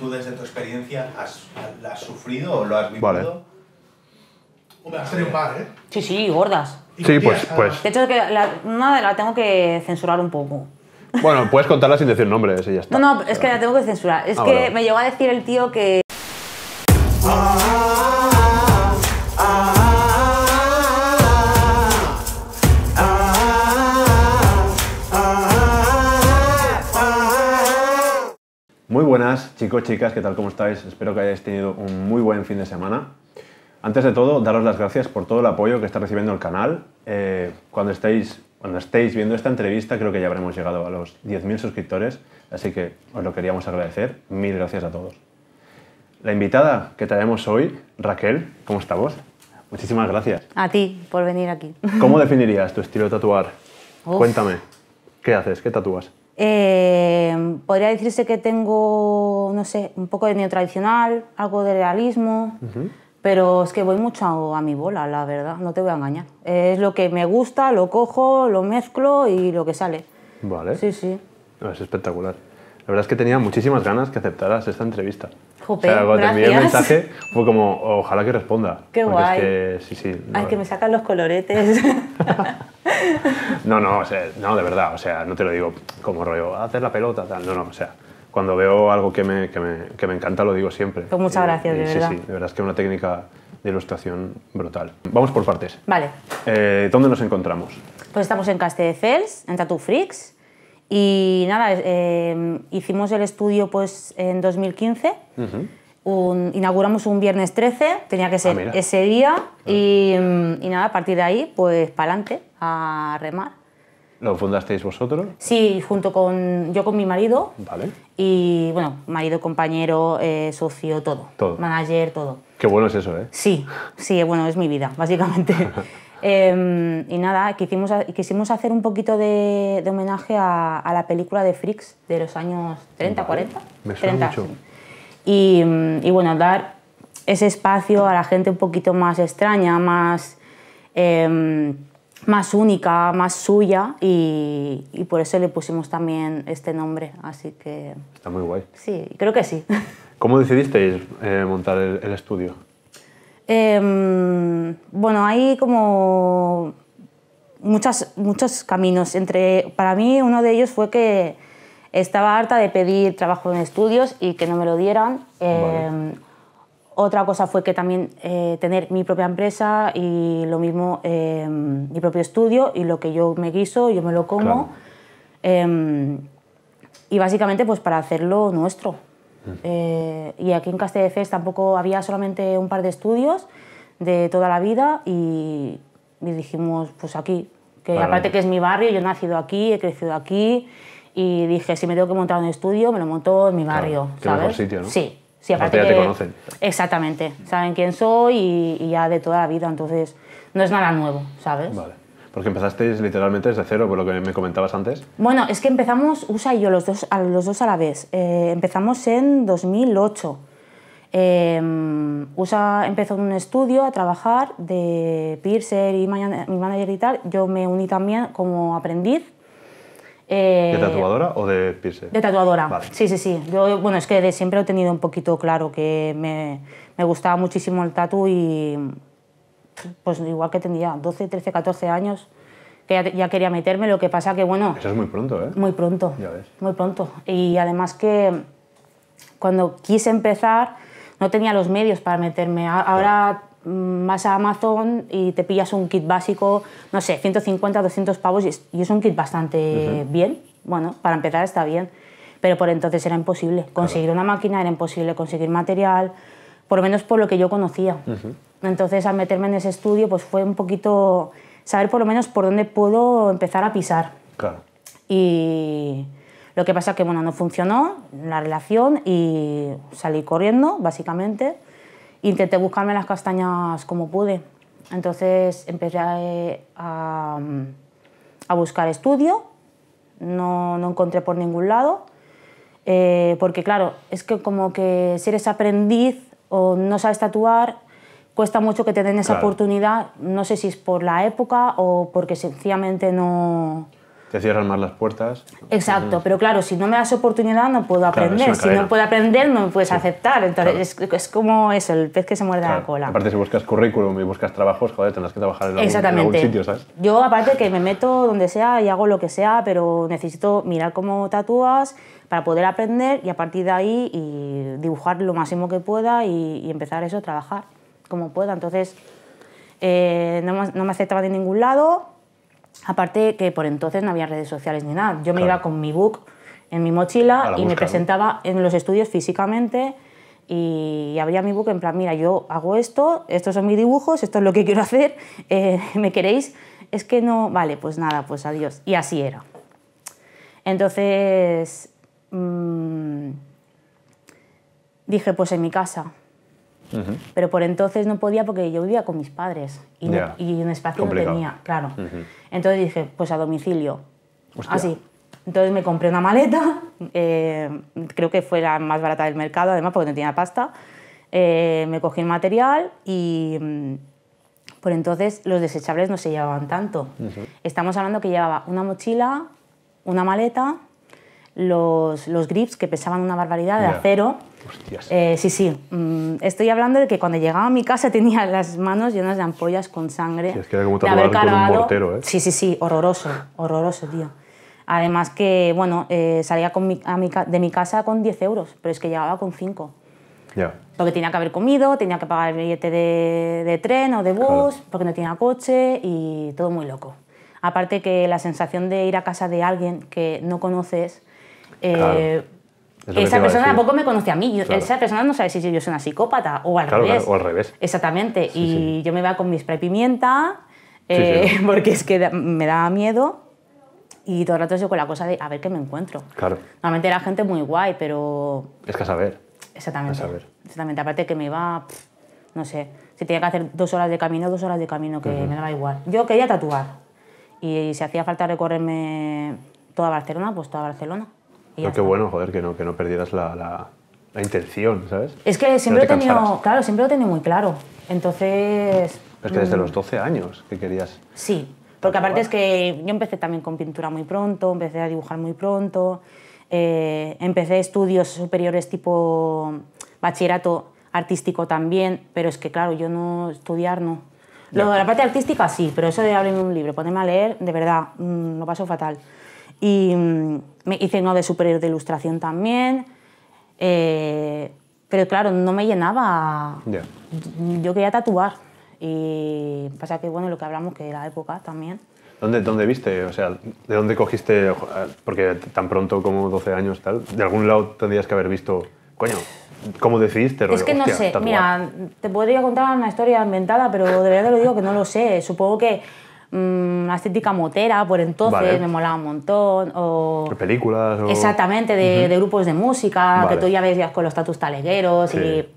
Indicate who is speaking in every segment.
Speaker 1: ¿Tú desde tu experiencia has, la has sufrido o lo has vivido? Vale. Hombre, has un par, ¿eh?
Speaker 2: Sí, sí, gordas. Sí, pues, pues. De hecho, que la, la tengo que censurar un poco.
Speaker 1: Bueno, puedes contarla sin decir nombres y ya está. No, no, es que la
Speaker 2: tengo que censurar. Es ah, que me llegó a decir el tío que
Speaker 1: Chicos, chicas, ¿qué tal? ¿Cómo estáis? Espero que hayáis tenido un muy buen fin de semana. Antes de todo, daros las gracias por todo el apoyo que está recibiendo el canal. Eh, cuando, estéis, cuando viendo esta entrevista, creo que ya habremos llegado a los 10.000 suscriptores, así que os lo queríamos agradecer. Mil gracias a todos. La invitada que traemos hoy, Raquel, ¿cómo está vos? Muchísimas gracias.
Speaker 2: A ti por venir aquí. ¿Cómo
Speaker 1: definirías tu estilo de tatuar? Cuéntame, ¿qué haces? ¿Qué tatúas?
Speaker 2: Eh, podría decirse que tengo, no sé, un poco de neo tradicional, algo de realismo, pero es que voy mucho a, mi bola, la verdad, no te voy a engañar. Es lo que me gusta, lo cojo, lo mezclo y lo que sale.
Speaker 1: Vale. Sí, sí. Ah, es espectacular. La verdad es que tenía muchísimas ganas que aceptaras esta entrevista.
Speaker 2: Jope, o sea, cuando te envié el mensaje
Speaker 1: fue como, ojalá que responda. Qué guay. Es que, sí, sí, Ay, que me
Speaker 2: sacan los coloretes.
Speaker 1: no, no, no, de verdad, o sea, no te lo digo como rollo, hacer la pelota, no, no, o sea, cuando veo algo que me, que me, que me encanta lo digo siempre. Pues muchas gracias, de verdad. Sí, sí, de verdad es que una técnica de ilustración brutal. Vamos por partes. Vale. Eh, ¿Dónde nos encontramos?
Speaker 2: Pues estamos en Castelldefels, en Tattoo Freaks. Y nada, em, hicimos el estudio pues en 2015. inauguramos un viernes 13, tenía que ah, ser ese día. Ah. Mm, y, nada, a partir de ahí, pues para adelante, a remar.
Speaker 1: ¿Lo fundasteis vosotros?
Speaker 2: Sí, junto con yo con mi marido. Y bueno, marido, compañero, eh, socio, todo. Todo. Manager, todo.
Speaker 1: Qué bueno es eso, ¿eh? Sí,
Speaker 2: sí, bueno, es mi vida, básicamente. Em, y nada, quisimos, hacer un poquito de, homenaje a, la película de Freaks de los años 30, 40. Me suena mucho. Mm, y, bueno, dar ese espacio a la gente un poquito más extraña, más, em, más única, más suya, y, por eso le pusimos también este nombre. Así que. Está muy guay. Sí, creo que sí.
Speaker 1: ¿Cómo decidisteis eh, montar el estudio?
Speaker 2: Em, bueno, hay como muchas, muchos caminos. Entre, para mí uno de ellos fue que estaba harta de pedir trabajo en estudios y que no me lo dieran. Em, otra cosa fue que también eh, tener mi propia empresa y lo mismo em, mi propio estudio y lo que yo me guiso, yo me lo como. y básicamente pues para hacerlo nuestro. Eh, y aquí en Castelldefels tampoco había solamente un par de estudios de toda la vida y, dijimos, pues aquí, que aparte que es mi barrio, yo he nacido aquí, he crecido aquí y dije, si me tengo que montar un estudio, me lo monto en mi barrio, claro, ¿sabes? sitio, ¿no? Sí, sí, aparte, ya que, te conocen. Exactamente, saben quién soy y, y, ya de toda la vida, entonces no es nada nuevo, ¿sabes? Vale.
Speaker 1: Porque empezasteis literalmente desde cero, por lo que me comentabas antes.
Speaker 2: Bueno, es que empezamos, USA y yo, los dos, a, los dos a la vez. Eh, empezamos en 2008. Em, USA empezó en un estudio a trabajar de Piercer y mi manager y tal. Yo me uní también como aprendiz.
Speaker 1: ¿De eh, tatuadora o de Piercer? De tatuadora,
Speaker 2: sí, sí, sí. Yo, bueno, es que siempre he tenido un poquito claro que me, me gustaba muchísimo el tatu y pues igual que tenía 12, 13, 14 años, que ya, quería meterme, lo que pasa que bueno... Eso
Speaker 1: es muy pronto, ¿eh? Muy pronto, ya ves.
Speaker 2: muy pronto. Y además que cuando quise empezar no tenía los medios para meterme. Ahora mm, vas a Amazon y te pillas un kit básico, no sé, 150, 200 pavos, y es, un kit bastante bien. Bueno, para empezar está bien, pero por entonces era imposible. Conseguir una máquina era imposible, conseguir material, por lo menos por lo que yo conocía. Entonces, al meterme en ese estudio, pues fue un poquito saber por lo menos por dónde puedo empezar a pisar. Claro. Y lo que pasa es que, bueno, no funcionó la relación y salí corriendo, básicamente. Intenté buscarme las castañas como pude. Entonces empecé a, a, buscar estudio, no, no, encontré por ningún lado, eh, porque claro, es que como que si eres aprendiz o no sabes tatuar, cuesta mucho que te den esa oportunidad, no sé si es por la época o porque sencillamente no...
Speaker 1: Te cierran más las puertas.
Speaker 2: Exacto, pero claro, si no me das oportunidad no puedo aprender. si no puedo aprender no me puedes aceptar. Entonces es, como eso, el pez que se muerde la cola. Aparte
Speaker 1: si buscas currículum y buscas trabajos, joder, tendrás que trabajar en algún, sitio, ¿sabes?
Speaker 2: Yo aparte que me meto donde sea y hago lo que sea, pero necesito mirar cómo tatúas para poder aprender y a partir de ahí
Speaker 1: y
Speaker 2: dibujar lo máximo que pueda y, empezar eso, a trabajar como pueda. Entonces, eh, no, me aceptaba de ningún lado. Aparte que por entonces no había redes sociales ni nada. Yo me iba con mi book en mi mochila y me presentaba en los estudios físicamente y abría mi book en plan, mira, yo hago esto, estos son mis dibujos, esto es lo que quiero hacer, eh, ¿me queréis? Es que no, vale, pues nada, pues adiós. Y así era. Entonces, mm, dije, pues en mi casa, pero por entonces no podía porque yo vivía con mis padres y, un espacio no tenía, claro. Entonces dije, pues a domicilio. Así. Entonces me compré una maleta, eh, creo que fue la más barata del mercado, además porque no tenía pasta. Eh, me cogí el material y mm, por entonces los desechables no se llevaban tanto. Estamos hablando que llevaba una mochila, una maleta, los, los grips que pesaban una barbaridad de acero eh, sí, sí. Mm, estoy hablando de que cuando llegaba a mi casa tenía las manos llenas de ampollas con sangre. Sí, es que era como haber cargado... ¿eh? Sí, sí, sí. Horroroso. Horroroso, tío. Además que, bueno, eh, salía con mi, de mi casa con 10 euros, pero es que llegaba con 5. Ya. Porque tenía que haber comido, tenía que pagar el billete de, tren o de bus, porque no tenía coche y todo muy loco. Aparte que la sensación de ir a casa de alguien que no conoces... Eh, esa persona tampoco me conoce a mí. Esa persona no sabe si yo soy una psicópata o al revés. o al revés. Exactamente. y yo me iba con mi spray pimienta, eh, porque es que me daba miedo. Y todo el rato yo con la cosa de a ver qué me encuentro. Claro. Normalmente era gente muy guay, pero. Es que a saber. Exactamente. A saber. Exactamente. Aparte que me iba. no sé. Si tenía que hacer dos horas de camino, dos horas de camino, que me daba igual. Yo quería tatuar. Y si hacía falta recorrerme toda Barcelona, pues toda Barcelona.
Speaker 1: Pero qué bueno, joder, que no, que no perdieras la, la, intención, ¿sabes? Es que siempre, lo he tenido,
Speaker 2: claro, siempre lo tenido muy claro. Entonces... Es que desde mm. los
Speaker 1: 12 años que querías...
Speaker 2: Sí, porque aparte es que yo empecé también con pintura muy pronto, empecé a dibujar muy pronto, eh, empecé estudios superiores tipo bachillerato artístico también, pero es que claro, yo no estudiar no. Lo, la parte artística sí, pero eso de abrirme un libro, ponerme a leer, de verdad, no mm, lo paso fatal. Y mm, me hice uno de superior de ilustración también. Eh, pero claro, no me llenaba. Yo quería tatuar. Y pasa que, bueno, lo que hablamos que la época también.
Speaker 1: ¿Dónde, ¿Dónde viste? O sea, ¿de dónde cogiste? Porque tan pronto como 12 años, tal. De algún lado tendrías que haber visto. Coño, ¿cómo decidiste? Es que no sé. Mira,
Speaker 2: te podría contar una historia inventada, pero de verdad te lo digo que no lo sé. Supongo que Mm, una estética motera por entonces, me molaba un montón. O,
Speaker 1: películas. O... Exactamente, de,
Speaker 2: grupos de música, que tú ya veías con los tatus talegueros y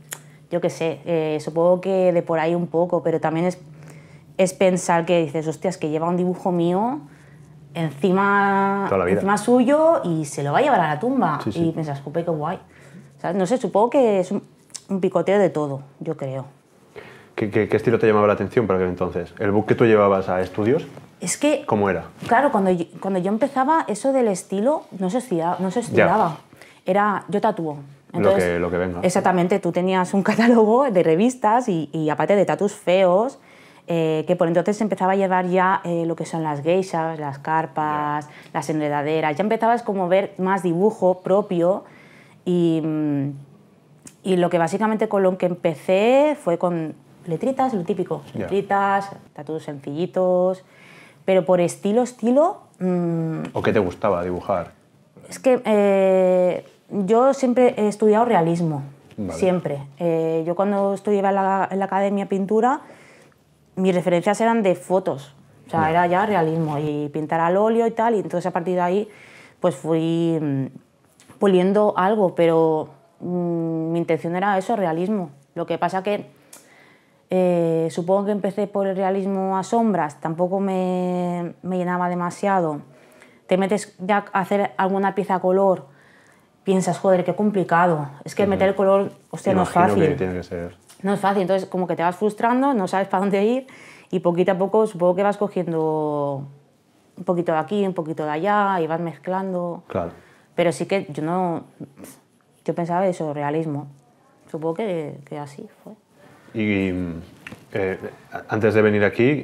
Speaker 2: yo qué sé, eh, supongo que de por ahí un poco, pero también es, es pensar que dices, hostias, que lleva un dibujo mío encima, encima suyo y se lo va a llevar a la tumba. Y piensas, qué guay. no sé, supongo que es un picoteo de todo, yo creo.
Speaker 1: ¿Qué, estilo te llamaba la atención para aquel entonces? ¿El book que tú llevabas a estudios? Es que... ¿Cómo era?
Speaker 2: Claro, cuando yo, cuando yo empezaba, eso del estilo no se, estudiaba. no se Era, yo tatúo. lo, que, lo que venga. Exactamente, tú tenías un catálogo de revistas y, y aparte de tatus feos, eh, que por entonces empezaba a llevar ya eh, lo que son las geishas, las carpas, las enredaderas, ya empezabas como a ver más dibujo propio y, mm, y, lo que básicamente con lo que empecé fue con, letritas, lo típico, letritas, tatuos sencillitos, pero por estilo, estilo...
Speaker 1: Mm, ¿O qué te gustaba dibujar?
Speaker 2: Es que eh, yo siempre he estudiado realismo, siempre. Eh, yo cuando estudiaba en la, academia pintura, mis referencias eran de fotos, o sea, era ya realismo y pintar al óleo y tal, y entonces a partir de ahí pues fui mm, puliendo algo, pero mm, mi intención era eso, realismo. Lo que pasa que eh, supongo que empecé por el realismo a sombras, tampoco me, me, llenaba demasiado. Te metes ya a hacer alguna pieza a color, piensas, joder, qué complicado. Es que meter el color, hostia, no es fácil. No es fácil, entonces como que te vas frustrando, no sabes para dónde ir y poquito a poco supongo que vas cogiendo un poquito de aquí, un poquito de allá y vas mezclando. Claro. Pero sí que yo no. Yo pensaba eso, realismo. Supongo que, que así fue.
Speaker 1: Y eh, antes de venir aquí,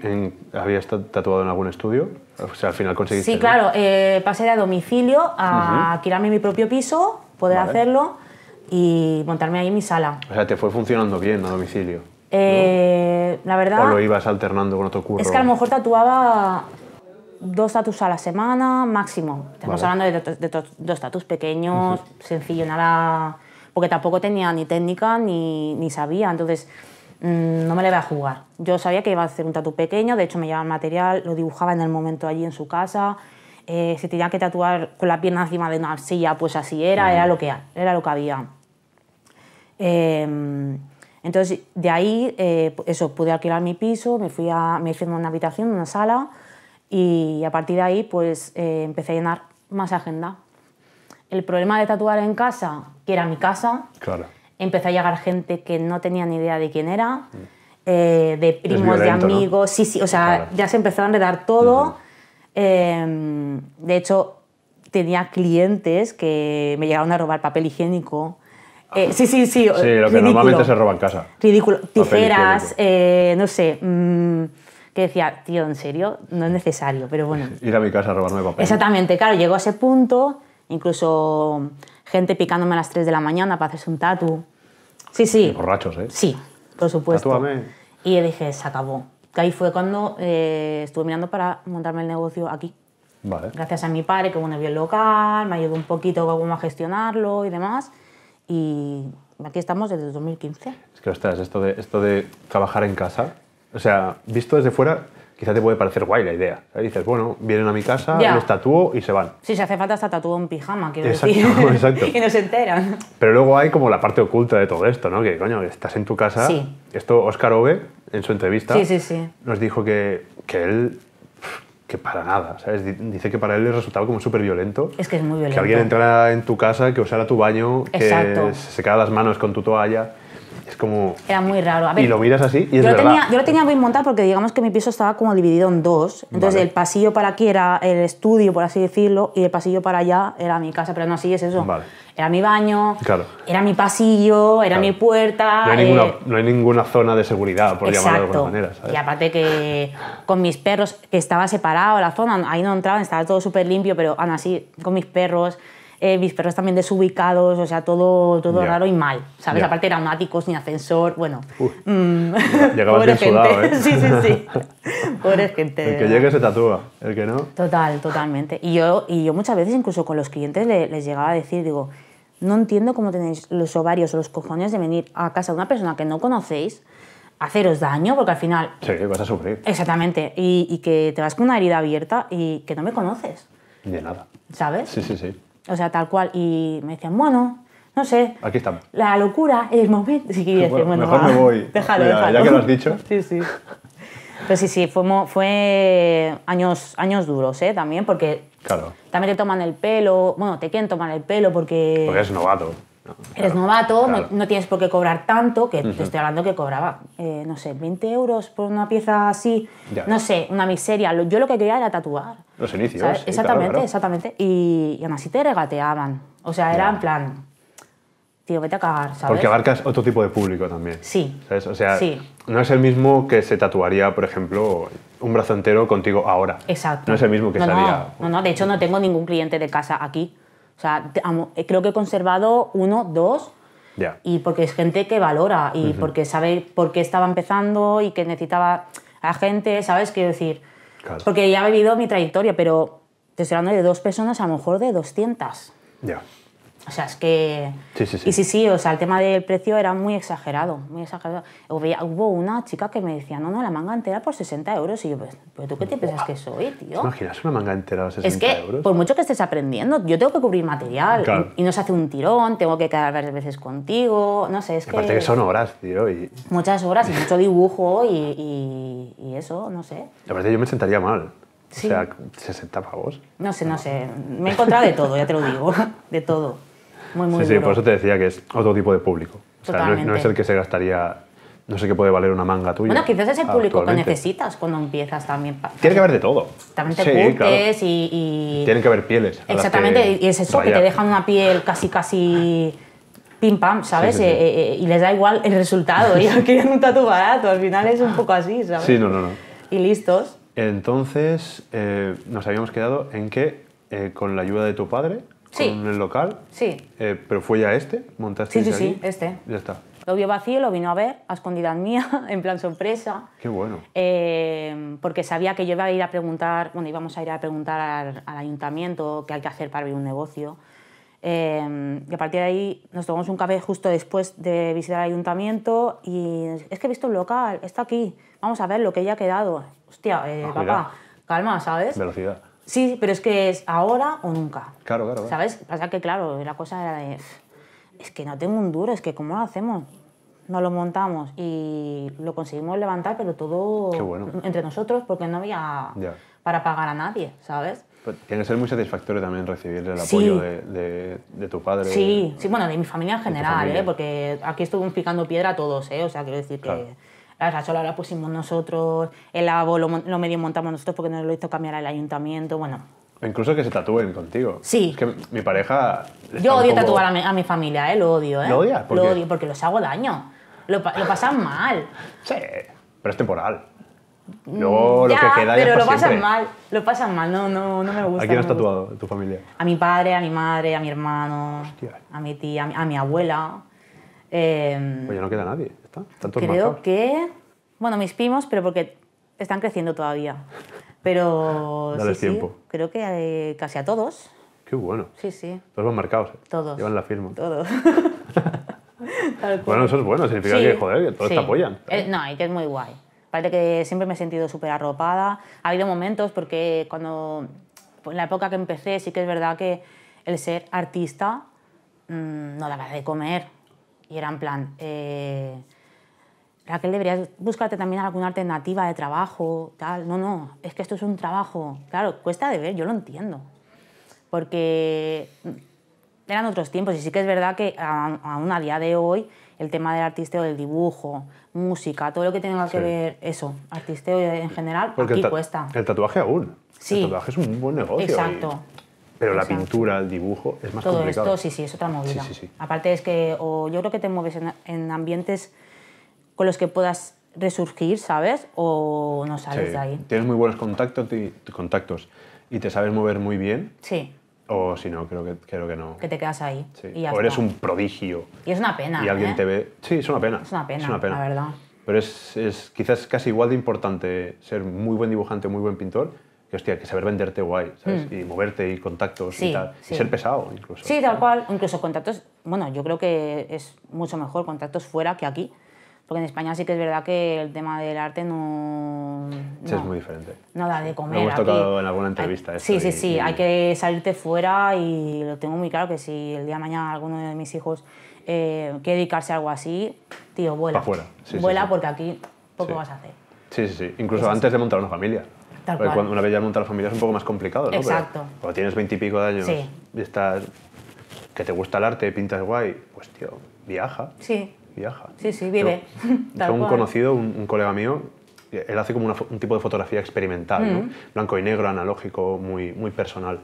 Speaker 1: ¿habías tatuado en algún estudio? O sea, al final conseguiste. Sí,
Speaker 2: claro, eh, pasé de a domicilio a alquilarme mi propio piso, poder hacerlo y montarme ahí mi sala.
Speaker 1: O sea, te fue funcionando bien a domicilio.
Speaker 2: Eh, La verdad. O lo
Speaker 1: ibas alternando con otro curro. Es que a lo mejor
Speaker 2: tatuaba dos tatus a la semana máximo. Estamos hablando de, dos tatus pequeños, sencillo, nada. Porque tampoco tenía ni técnica ni, ni sabía. Entonces Mm, no me le voy a jugar. Yo sabía que iba a hacer un tatu pequeño, de hecho me llevaba el material, lo dibujaba en el momento allí en su casa. Eh, si tenía que tatuar con la pierna encima de una silla, pues así era, era, lo que, era lo que había. Em, entonces, de ahí, eh, eso, pude alquilar mi piso, me fui a, me una habitación, una sala, y a partir de ahí, pues eh, empecé a llenar más agenda. El problema de tatuar en casa, que era mi casa, claro empezó a llegar gente que no tenía ni idea de quién era, mm. eh, de primos, de amigos, sí, sí, o sea, ya se empezó a enredar todo. Em, de hecho, tenía clientes que me llegaron a robar papel higiénico. Eh, sí, sí, sí. Sí, lo que normalmente se roba en casa. Ridículo. Tijeras, eh, no sé. Mm, que decía, tío, ¿en serio? No es necesario, pero bueno.
Speaker 1: Ir a mi casa a robarme papel.
Speaker 2: Exactamente, claro, llegó a ese punto. Incluso gente picándome a las 3 de la mañana para hacerse un tatu. Sí, sí. Eh, borrachos, ¿eh? Sí, por supuesto. Y dije, se acabó. Que ahí fue cuando eh, estuve mirando para montarme el negocio aquí. Vale. Gracias a mi padre, que bueno, vio el local, me ayudó un poquito cómo a gestionarlo y demás. Y aquí estamos desde 2015.
Speaker 1: Es que, ostras, esto de, esto de trabajar en casa, o sea, visto desde fuera, quizá te puede parecer guay la idea. Dices, bueno, vienen a mi casa, ya. los tatúo y se van.
Speaker 2: Si se hace falta, hasta tatúo en pijama, quiero decir. Exacto. y no se enteran.
Speaker 1: Pero luego hay como la parte oculta de todo esto, ¿no? Que, coño, estás en tu casa. Sí. Esto, Óscar Ove, en su entrevista, nos dijo que, que él que para nada, ¿sabes? Dice que para él le resultaba como súper violento.
Speaker 2: Es que es muy violento. Que alguien
Speaker 1: entrara en tu casa, que usara tu baño, que se secara las manos con tu toalla como...
Speaker 2: Era muy raro. y lo miras así y yo, lo tenía, yo lo tenía bien montado porque digamos que mi piso estaba como dividido en dos. Entonces el pasillo para aquí era el estudio, por así decirlo, y el pasillo para allá era mi casa, pero no así es eso. Era mi baño, era mi pasillo, era mi puerta. No hay, ninguna, eh,
Speaker 1: no hay, ninguna, zona de seguridad, por llamarlo de alguna manera.
Speaker 2: Y aparte que con mis perros, que estaba separado la zona, ahí no entraban, estaba todo súper limpio, pero aún así, con mis perros eh, mis perros también desubicados, o sea, todo, todo raro y mal, ¿sabes? Aparte eran áticos, sin ascensor, bueno. Mm, Llegabas bien gente. ¿eh? sí, sí, sí. Pobre gente. El que llegue se
Speaker 1: tatúa, el que no.
Speaker 2: Total, totalmente. Y yo, y yo muchas veces, incluso con los clientes, les, llegaba a decir, digo, no entiendo cómo tenéis los ovarios o los cojones de venir a casa de una persona que no conocéis haceros daño, porque al final...
Speaker 1: Sí, vas a sufrir.
Speaker 2: Exactamente, y, y que te vas con una herida abierta y que no me conoces. De nada. ¿Sabes? Sí, sí, sí. O sea, tal cual. Y me decían, bueno, no sé. Aquí estamos. La locura, el momento. Sí, decir, bueno, mejor me voy. Déjalo, déjalo. Ya que lo has dicho. sí, sí. Pero sí, sí, fue, fue años, años duros, ¿eh? También, porque claro. también te toman el pelo. Bueno, te quieren tomar el pelo porque. Porque eres novato. Eres novato, No, tienes por qué cobrar tanto, que te estoy hablando que cobraba, eh, no sé, 20 euros por una pieza así, no sé, una miseria. Yo lo que quería era tatuar.
Speaker 1: Los inicios. exactamente,
Speaker 2: exactamente. Y, y aún así te regateaban. O sea, era en plan, tío, vete a cagar, ¿sabes? Porque abarcas
Speaker 1: otro tipo de público también. Sí. O sea, no es el mismo que se tatuaría, por ejemplo, un brazo entero contigo ahora.
Speaker 2: Exacto. No es el mismo que no, salía. No, no, de hecho no tengo ningún cliente de casa aquí. O sea, eh, creo que he conservado uno, dos, yeah. y porque es gente que valora y porque sabe por qué estaba empezando y que necesitaba a gente, ¿sabes? Quiero decir, porque ya he vivido mi trayectoria, pero te estoy hablando de dos personas, a lo mejor de 200. Ya. O sea, es que... Sí, sí, sí. Y sí, sí, o sea, el tema del precio era muy exagerado, muy exagerado. Hubo una chica que me decía, no, no, la manga entera por 60 euros. Y yo, pues, ¿pero tú qué te piensas que soy, tío?
Speaker 1: imaginas una manga entera por 60 euros? Es que, por
Speaker 2: mucho que estés aprendiendo, yo tengo que cubrir material. Y, no se hace un tirón, tengo que quedar varias veces contigo, no sé, es que... Aparte que son
Speaker 1: horas, tío,
Speaker 2: Muchas horas y mucho dibujo y, y eso, no sé.
Speaker 1: Aparte yo me sentaría mal. Sí. O sea, 60 pavos.
Speaker 2: No sé, no sé. Me he encontrado de todo, ya te lo digo. De todo sí, por eso te
Speaker 1: decía que es otro tipo de público. Totalmente. no, es el que se gastaría no sé qué puede valer una manga tuya. Bueno, quizás es el público que necesitas
Speaker 2: cuando empiezas también.
Speaker 1: Tiene que haber de todo. También te
Speaker 2: y, y, Tienen
Speaker 1: que haber pieles. Exactamente, y es eso, que te dejan
Speaker 2: una piel casi, casi pim pam, ¿sabes? Eh, eh, eh, y les da igual el resultado. y quieren un tatu barato, al final es un poco así, ¿sabes? Sí,
Speaker 1: no, no, no. Y listos. Entonces, nos habíamos quedado en que con la ayuda de tu padre sí. el local. Sí. Eh, ¿Pero fue ya este? ¿Montaste Sí, sí, sí, este. Ya está.
Speaker 2: Lo vio vacío, lo vino a ver a escondidas mía, en plan sorpresa. Qué bueno. Eh, porque sabía que yo iba a ir a preguntar, bueno, íbamos a ir a preguntar al, ayuntamiento qué hay que hacer para abrir un negocio. Eh, y a partir de ahí nos tomamos un café justo después de visitar el ayuntamiento y es que he visto el local, está aquí, vamos a ver lo que ya ha quedado. Hostia, papá, calma, ¿sabes? Velocidad. Sí, pero es que es ahora o nunca.
Speaker 1: Claro, claro. ¿Sabes?
Speaker 2: ¿Sabes? sea que, claro, la cosa era de. Es que no tengo un duro, es que ¿cómo lo hacemos? Nos lo montamos y lo conseguimos levantar, pero todo entre nosotros, porque no había para pagar a nadie, ¿sabes?
Speaker 1: Pues tiene que ser muy satisfactorio también recibir el apoyo de, tu padre. Sí,
Speaker 2: sí, bueno, de mi familia en general, ¿eh? porque aquí estuvimos picando piedra todos, ¿eh? o sea, quiero decir que la rachola la pusimos nosotros, el lavabo lo, lo, medio montamos nosotros porque nos lo hizo cambiar el ayuntamiento, bueno.
Speaker 1: Incluso que se tatúen contigo. Sí. Es que mi pareja... Yo odio tatuar a
Speaker 2: mi, a mi, familia, ¿eh? Lo odio, ¿eh? ¿Lo odias? odio porque los hago daño. Lo, lo pasan mal. Sí,
Speaker 1: pero es temporal. Mm, Luego lo que queda pero lo pasan mal,
Speaker 2: lo pasan mal, no, no, no me gusta. ¿A quién has tatuado tu familia? A mi padre, a mi madre, a mi hermano, a mi tía, a mi abuela. Em, pues
Speaker 1: ya no queda nadie, está. creo
Speaker 2: que, bueno, mis primos, pero porque están creciendo todavía. Pero Dale sí, tiempo. creo que eh, casi a todos.
Speaker 1: Qué bueno. Sí, sí. Todos van marcados. Eh. Todos. Llevan la firma.
Speaker 2: Todos. bueno, eso es bueno, significa que, joder, que todos te apoyan. Eh, no, y que es muy guay. Parece que siempre me he sentido súper arropada. Ha habido momentos porque cuando, en la época que empecé, sí que es verdad que el ser artista mmm, no daba de comer. Y era en plan, eh, Raquel, deberías buscarte también alguna alternativa de trabajo, tal. No, no, es que esto es un trabajo. Claro, cuesta de ver, yo lo entiendo. Porque eran otros tiempos y sí que es verdad que aún a día de hoy el tema del artisteo, del dibujo, música, todo lo que tenga que ver eso, artisteo en general, Porque aquí cuesta.
Speaker 1: El tatuaje aún. Sí. El tatuaje es un buen negocio. Exacto. Pero la pintura, el dibujo, es más complicado. Todo esto,
Speaker 2: sí, sí, es otra movida. Aparte es que o yo creo que te mueves en, ambientes con los que puedas resurgir, ¿sabes? O no sales de ahí.
Speaker 1: Tienes muy buenos contactos y, contactos y te sabes mover muy bien. Sí. O si no, creo que, creo que no. Que te quedas ahí. Y o eres un prodigio.
Speaker 2: Y es una pena. Y alguien ¿eh? te
Speaker 1: ve. Sí, es una pena. Es una pena. Es una pena. La verdad. Pero es, es quizás casi igual de importante ser muy buen dibujante, muy buen pintor que hostia, que saber venderte guay, ¿sabes? Mm. Y moverte y contactos y tal. Y ser pesado incluso. Sí, tal
Speaker 2: cual. Incluso contactos, bueno, yo creo que es mucho mejor contactos fuera que aquí. Porque en España sí que es verdad que el tema del arte no...
Speaker 1: Sí, es muy diferente. nada de comer. Lo hemos tocado en alguna entrevista. sí, sí, sí. Hay
Speaker 2: que salirte fuera y lo tengo muy claro que si el día de mañana alguno de mis hijos eh, quiere dedicarse a algo así, tío, vuela. para vuela porque aquí poco vas a hacer.
Speaker 1: Sí, sí, sí. Incluso antes de montar una familia una vez ya monta la familia es un poco más complicado, ¿no? Exacto. cuando tienes veintipico de años y estás. que te gusta el arte, pintas guay, pues tío, viaja. Sí. Viaja.
Speaker 2: Sí, sí, vive. tengo un conocido,
Speaker 1: un, colega mío, él hace como un tipo de fotografía experimental, ¿no? Mm. Blanco y negro, analógico, muy, muy personal.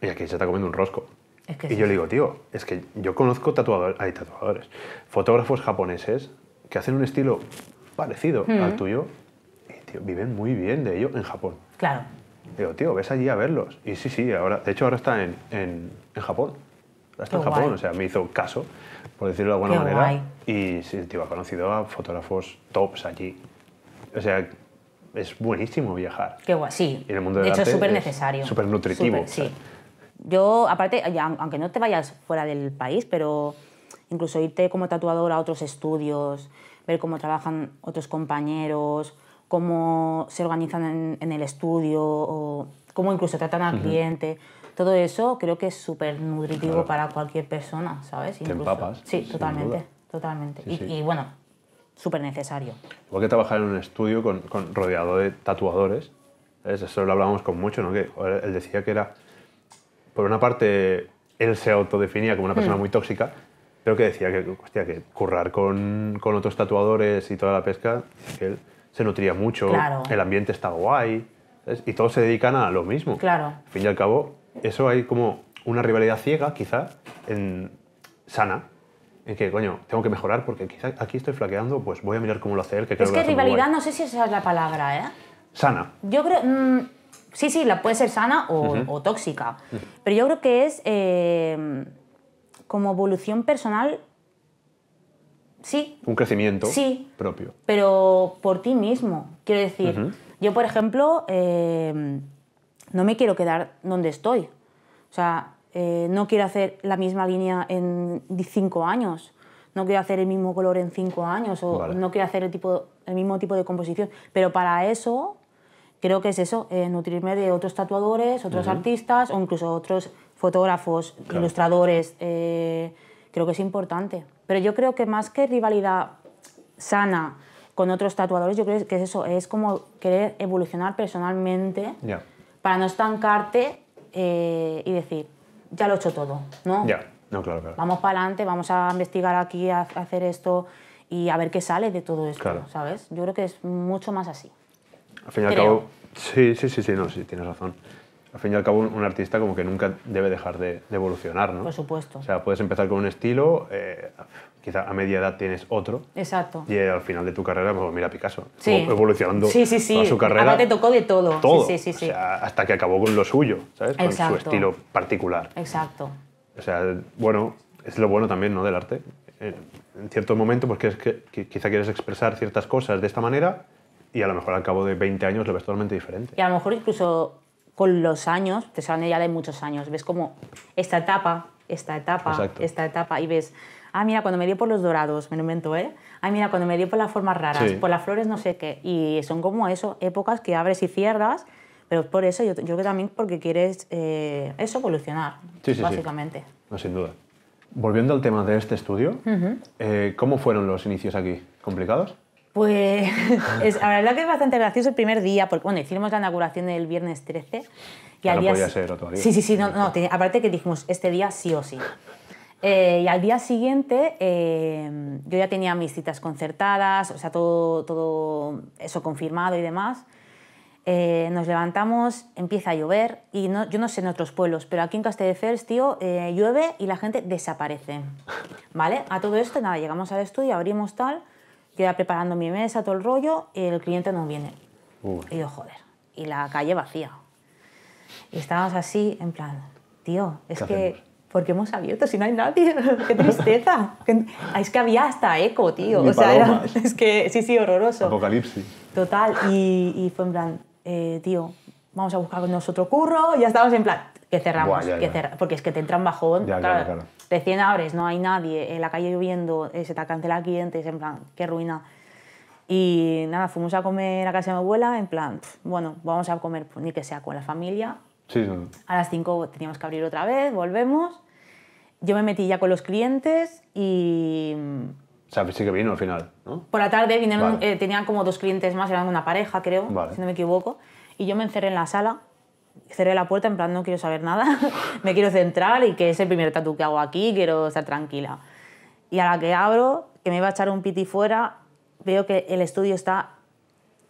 Speaker 1: Y aquí se está comiendo un rosco. y yo le digo, tío, es que yo conozco tatuadores, hay tatuadores, fotógrafos japoneses que hacen un estilo parecido al mm. tuyo, viven muy bien de ello en Japón. Claro. Digo, tío, ves allí a verlos. Y sí, sí, ahora, de hecho ahora está en, en, Japón. está en Japón, o sea, me hizo caso, por decirlo de alguna manera. Y sí, tío, ha conocido a fotógrafos tops allí. O sea, es buenísimo viajar. Qué guay, sí. el mundo de hecho, es súper necesario. Súper nutritivo. sí.
Speaker 2: Yo, aparte, aunque no te vayas fuera del país, pero incluso irte como tatuador a otros estudios, ver cómo trabajan otros compañeros, cómo se organizan en, el estudio, o cómo incluso tratan al cliente. Todo eso creo que es súper nutritivo para cualquier persona, ¿sabes? Empapas, sí, totalmente, totalmente. y, bueno, súper necesario.
Speaker 1: Igual que trabajar en un estudio con, rodeado de tatuadores, eso lo hablábamos con mucho, ¿no? Que él decía que era, por una parte, él se autodefinía como una persona mm. muy tóxica, pero que decía que, hostia, que currar con, con otros tatuadores y toda la pesca, que él se nutría mucho, el ambiente está guay, y todos se dedican a lo mismo. Claro. Al fin y al cabo, eso hay como una rivalidad ciega, quizá, en, sana, en que, coño, tengo que mejorar porque aquí estoy flaqueando, pues voy a mirar cómo lo hacer. Que creo es que, rivalidad,
Speaker 2: no sé si esa es la palabra, ¿eh? Sana. Yo creo... Mm, sí, sí, la puede ser sana o, tóxica, pero yo creo que es eh, como evolución personal Sí.
Speaker 1: Un crecimiento sí, propio.
Speaker 2: Pero por ti mismo. Quiero decir, yo, por ejemplo, eh, no me quiero quedar donde estoy. O sea, eh, no quiero hacer la misma línea en cinco años. No quiero hacer el mismo color en cinco años o no quiero hacer el, tipo, el mismo tipo de composición. Pero para eso creo que es eso, eh, nutrirme de otros tatuadores, otros artistas o incluso otros fotógrafos, ilustradores. creo que es importante. Pero yo creo que más que rivalidad sana con otros tatuadores, yo creo que es eso, es como querer evolucionar personalmente para no estancarte eh, y decir, ya lo he hecho todo, ¿no?
Speaker 1: Ya, no, claro, claro. Vamos
Speaker 2: para adelante, vamos a investigar aquí, a hacer esto y a ver qué sale de todo esto, ¿sabes? Yo creo que es mucho más así.
Speaker 1: Al fin y al cabo, sí, sí, sí, sí, no, sí, tienes razón al fin y al cabo, un artista como que nunca debe dejar de, evolucionar, ¿no? Por supuesto. O sea, puedes empezar con un estilo, eh, quizá a media edad tienes otro.
Speaker 2: Exacto. Y
Speaker 1: eh, al final de tu carrera, pues mira Picasso, sí. evolucionando sí, sí, sí. su carrera. te
Speaker 2: tocó de todo. Todo. Sí, sí, sí, o sea,
Speaker 1: hasta que acabó con lo suyo, ¿sabes? Con su estilo particular. Exacto. O sea, bueno, es lo bueno también, ¿no? Del arte. En cierto momento, pues es que, quizá quieres expresar ciertas cosas de esta manera y a lo mejor al cabo de 20 años lo ves totalmente diferente. Y
Speaker 2: a lo mejor incluso con los años, te salen ya de muchos años, ves como esta etapa, esta etapa, esta etapa, y ves, ah, mira, cuando me dio por los dorados, me lo invento, ¿eh? Ah, mira, cuando me dio por las formas raras, por las flores no sé qué, y son como eso, épocas que abres y cierras, pero por eso yo, creo que también porque quieres eh, eso, evolucionar, básicamente.
Speaker 1: No, sin duda. Volviendo al tema de este estudio, eh, ¿cómo fueron los inicios aquí? ¿Complicados?
Speaker 2: Pues es, la verdad que es bastante gracioso el primer día, porque bueno, hicimos la inauguración el viernes 13 y al día... Podía ser otro día. Sí, sí, sí, no, no aparte que dijimos, este día sí o sí. Eh, y al día siguiente em, yo ya tenía mis citas concertadas, o sea, todo, todo eso confirmado y demás. Eh, nos levantamos, empieza a llover y no, yo no sé en otros pueblos, pero aquí en Castelldefels, tío, eh, llueve y la gente desaparece. ¿Vale? A todo esto, nada, llegamos al estudio, abrimos tal preparando mi mesa, todo el rollo, y el cliente no viene. Y yo, joder, y la calle vacía. Y estábamos así, en plan, tío, es que, porque ¿por qué hemos abierto si no hay nadie? ¡Qué tristeza! Ah, es que había hasta eco, tío. o sea, es que, sí, sí, horroroso. Apocalipsis. Total, y, y fue en plan, eh, tío, vamos a buscar nosotros curro, y ya estábamos en plan, que cerramos, que porque es que te entran bajón, de 100 abres no hay nadie, en la calle lloviendo, eh, se te cancela clientes, en plan, qué ruina. Y nada, fuimos a comer a casa de mi abuela, en plan, bueno, vamos a comer, pues, ni que sea con la familia. Sí, sí. A las 5 teníamos que abrir otra vez, volvemos. Yo me metí ya con los clientes y... Mm,
Speaker 1: o sea, sí que vino al final, ¿no?
Speaker 2: Por la tarde vinieron, eh, tenían como dos clientes más, eran una pareja, creo, si no me equivoco. Y yo me encerré en la sala cerré la puerta en plan no quiero saber nada, me quiero centrar y que es el primer tatu que hago aquí, quiero estar tranquila. Y a la que abro, que me iba a echar un piti fuera, veo que el estudio está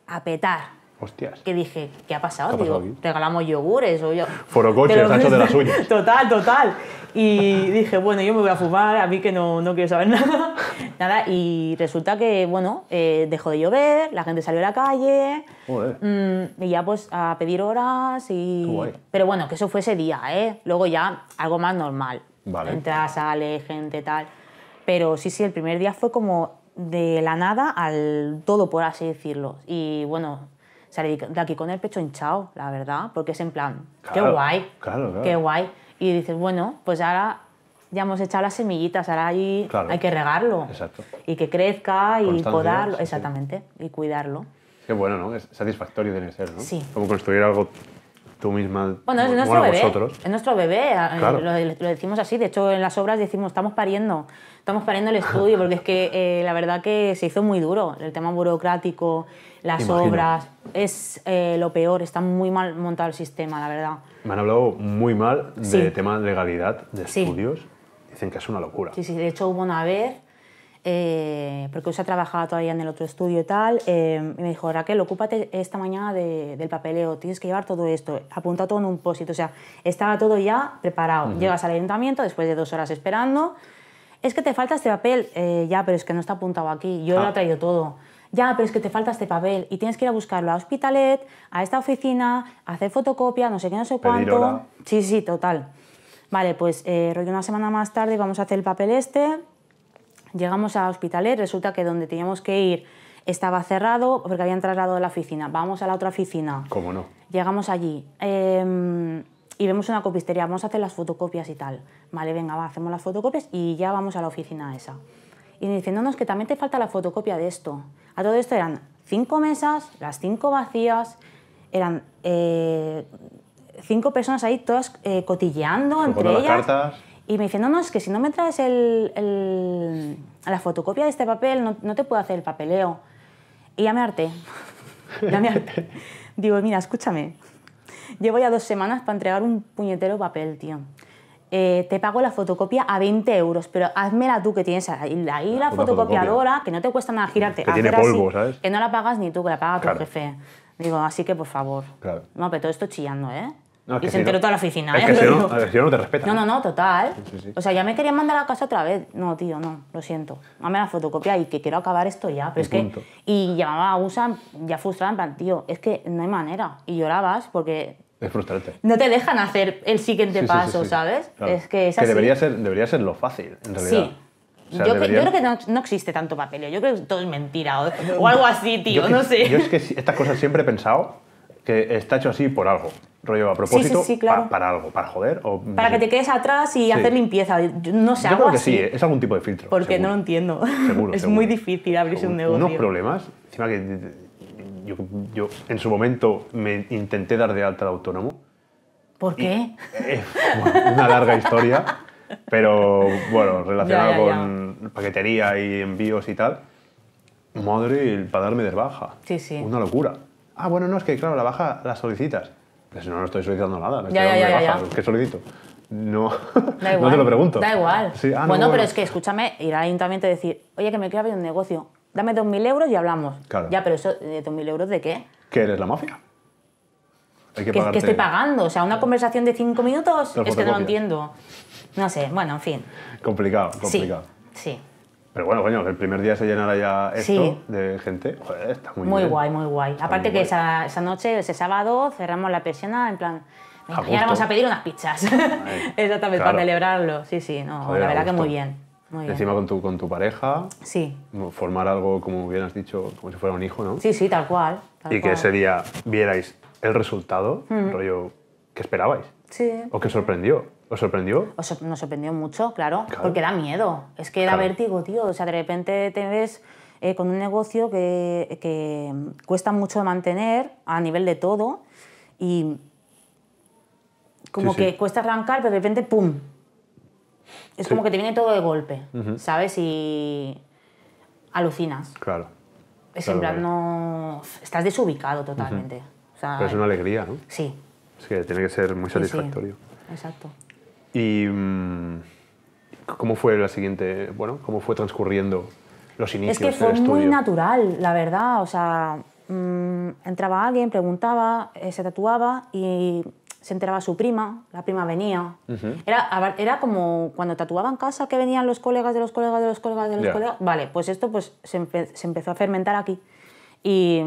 Speaker 2: a petar. Hostias. Que dije, ¿qué ha pasado? regalamos yogures o yo. Forocoches, de la suya. Total, total. Y dije, bueno, yo me voy a fumar, a mí que no, no quiero saber nada. nada, y resulta que, bueno, eh, dejó de llover, la gente salió a la calle. Joder. Mm, y ya pues a pedir horas y. Pero bueno, que eso fue ese día, ¿eh? Luego ya algo más normal. Vale. Entra, sale, gente, tal. Pero sí, sí, el primer día fue como de la nada al todo, por así decirlo. Y bueno, salí de aquí con el pecho hinchado, la verdad, porque es en plan, qué guay, qué guay. Y dices, bueno, pues ahora ya hemos echado las semillitas, ahora hay, hay que regarlo. Exacto. Y que crezca y podarlo, exactamente, y cuidarlo.
Speaker 1: Qué bueno, ¿no? Es satisfactorio tiene ser, ¿no? Sí. Como construir algo tú misma. Bueno, es nuestro bebé.
Speaker 2: Es nuestro bebé. Eh, lo, decimos así. De hecho, en las obras decimos, estamos pariendo. Estamos pariendo el estudio, porque es que eh, la verdad que se hizo muy duro. El tema burocrático, las obras. Es eh, lo peor, está muy mal montado el sistema, la verdad.
Speaker 1: Me han hablado muy mal del tema de legalidad de estudios. Dicen que es una locura.
Speaker 2: Sí, sí, de hecho hubo una vez, eh, porque se ha trabajado todavía en el otro estudio y tal, eh, y me dijo, Raquel, ocúpate esta mañana del papeleo, tienes que llevar todo esto, apunta todo en un pósito o sea, estaba todo ya preparado. Llegas al ayuntamiento después de dos horas esperando, es que te falta este papel, eh, ya, pero es que no está apuntado aquí, yo lo he ah. traído todo ya, pero es que te falta este papel y tienes que ir a buscarlo a Hospitalet, a esta oficina, hacer fotocopia, no sé qué, no sé cuánto. Sí, sí, total. Vale, pues eh, una semana más tarde vamos a hacer el papel este, llegamos a Hospitalet, resulta que donde teníamos que ir estaba cerrado porque habían trasladado la oficina. Vamos a la otra oficina. ¿Cómo no? Llegamos allí. Em, y vemos una copistería, vamos a hacer las fotocopias y tal. Vale, venga, va, hacemos las fotocopias y ya vamos a la oficina esa y me que también te falta la fotocopia de esto. A todo esto eran cinco mesas, las cinco vacías, eran eh, cinco personas ahí todas eh, cotilleando entre ellas. Y me diciendo es que si no me traes el, la fotocopia de este papel, no, te puedo hacer el papeleo. Y ya me ya me harté. Digo, mira, escúchame. Llevo ya dos semanas para entregar un puñetero papel, tío. Eh, te pago la fotocopia a 20 euros, pero házmela tú que tienes ahí, la fotocopiadora, que no te cuesta nada girarte. Que tiene polvo, ¿sabes? Que no la pagas ni tú, que la paga tu jefe. Digo, así que por favor. Claro. No, pero todo esto chillando, ¿eh? y se enteró toda la oficina. Es ¿eh? que si no,
Speaker 1: no te respeto. No, no, no,
Speaker 2: total. O sea, ya me querían mandar a casa otra vez. No, tío, no, lo siento. Dame la fotocopia y que quiero acabar esto ya. Pero es que. Y llamaba a USA ya frustrada, en plan, tío, es que no hay manera. Y llorabas porque es frustrante. No te dejan hacer el siguiente paso, ¿sabes? Es que es así. Que debería
Speaker 1: ser, debería ser lo fácil, en realidad. Sí. yo, creo que
Speaker 2: no, existe tanto papel yo creo que todo es mentira o, algo así, tío, no sé. Yo es
Speaker 1: que estas cosas siempre he pensado que está hecho así por algo, rollo a propósito, sí, claro. para algo, para joder. para que te
Speaker 2: quedes atrás y hacer limpieza, no sé, Yo creo que sí, es
Speaker 1: algún tipo de filtro. Porque no lo
Speaker 2: entiendo. Seguro, es muy difícil abrirse un negocio. Unos
Speaker 1: problemas, encima que yo, en su momento me intenté dar de alta de autónomo.
Speaker 2: ¿Por qué? Eh,
Speaker 1: una larga historia, pero bueno, relacionada con paquetería y envíos y tal. Madre, para darme de baja. Sí, sí. Una locura. Ah, bueno, no, es que claro, la baja la solicitas. Pues no, no estoy solicitando nada, Ya, ya, ya, ¿Qué solicito? No, no te lo pregunto. Da igual. Ah, bueno, pero es que
Speaker 2: escúchame, ir al ayuntamiento y decir, oye, que me quiero abrir un negocio dame 2.000 euros y hablamos. Claro. Ya, pero eso eh, de 2.000 euros de qué?
Speaker 1: Que eres la mafia. que, estoy
Speaker 2: pagando. O sea, una conversación de 5 minutos es que no lo entiendo. No sé, bueno, en fin.
Speaker 1: Complicado, complicado. Sí. sí. Pero bueno, coño, el primer día se llenará ya esto de gente. Joder, está muy, muy guay,
Speaker 2: muy guay. Aparte que Esa, noche, ese sábado, cerramos la persiana en plan. Y vamos a pedir unas pizzas. Exactamente, para celebrarlo. Sí, sí, no, la verdad que muy bien.
Speaker 1: Encima con tu, con tu pareja. Sí. Formar algo, como bien has dicho, como si fuera un hijo, ¿no? Sí, sí, tal cual. y que ese día vierais el resultado, el mm. rollo, que esperabais. Sí. O que sorprendió. ¿Os sorprendió?
Speaker 2: nos sorprendió mucho, claro, porque da miedo. Es que da vértigo, tío. O sea, de repente te ves eh, con un negocio que, cuesta mucho mantener a nivel de todo y como que cuesta arrancar, pero de repente, ¡pum! Es como que te viene todo de golpe, ¿sabes? Y alucinas.
Speaker 1: Claro. Es en plan,
Speaker 2: no. Estás desubicado totalmente.
Speaker 1: Pero es una alegría, ¿no? Sí. Sí, tiene que ser muy satisfactorio. Exacto. Y. Mm, ¿Cómo fue la siguiente.? Bueno, ¿cómo fue transcurriendo los inicios? Es que fue muy
Speaker 2: natural, la verdad. O sea, mm, entraba alguien, preguntaba, eh, se tatuaba y se enteraba su prima, la prima venía. era, era, como cuando tatuaban casa que venían los colegas de los colegas de los colegas de los colegas. Vale, pues esto pues, se, empezó a fermentar aquí. Y,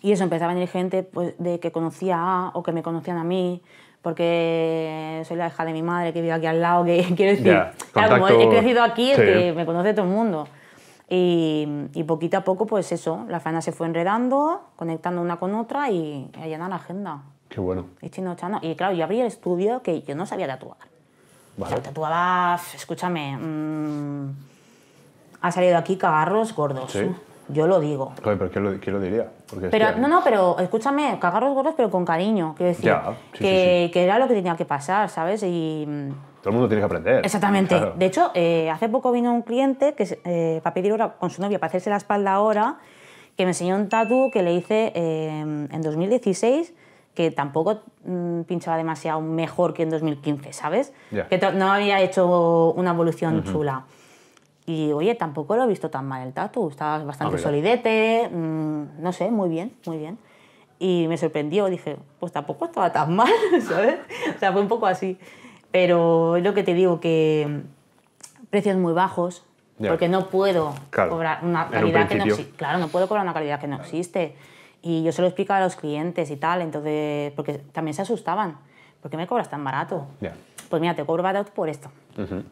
Speaker 2: y, eso, empezaba a venir gente pues, de que conocía a o que me conocían a mí, porque soy la hija de mi madre que vive aquí al lado, que quiero decir, como he crecido aquí, que me conoce todo el mundo. Y, y, poquito a poco, pues eso, la faena se fue enredando, conectando una con otra y, y la agenda. Qué bueno. Y chino chano. Y claro, yo abrí el estudio que yo no sabía tatuar. Vale. O sea, tatuaba, escúchame, mm, ha salido aquí cagarros gordos.
Speaker 1: Yo lo digo. Joder, pero qué lo, diría?
Speaker 2: no, no, pero escúchame, cagarros gordos, pero con cariño. Quiero decir, que, que, era lo que tenía que pasar, ¿sabes? Y.
Speaker 1: Mm, Todo el mundo tiene que aprender. Exactamente. De
Speaker 2: hecho, eh, hace poco vino un cliente que, eh, para pedir ahora con su novia, para hacerse la espalda ahora, que me enseñó un tatu que le hice eh, en 2016 que tampoco mm, pinchaba demasiado mejor que en 2015, ¿sabes? Que no había hecho una evolución chula. Y oye, tampoco lo he visto tan mal el tattoo, estaba ah, bastante solidete, mm, no sé, muy bien, muy bien. Y me sorprendió, dije, pues tampoco estaba tan mal, ¿sabes? o sea, fue un poco así. Pero es lo que te digo, que precios muy bajos, porque no puedo cobrar una calidad que no existe. Claro, no puedo cobrar una calidad que no existe. Y yo se lo explicaba a los clientes y tal, entonces, porque también se asustaban. ¿Por qué me cobras tan barato? Pues mira, te cobro barato por esto.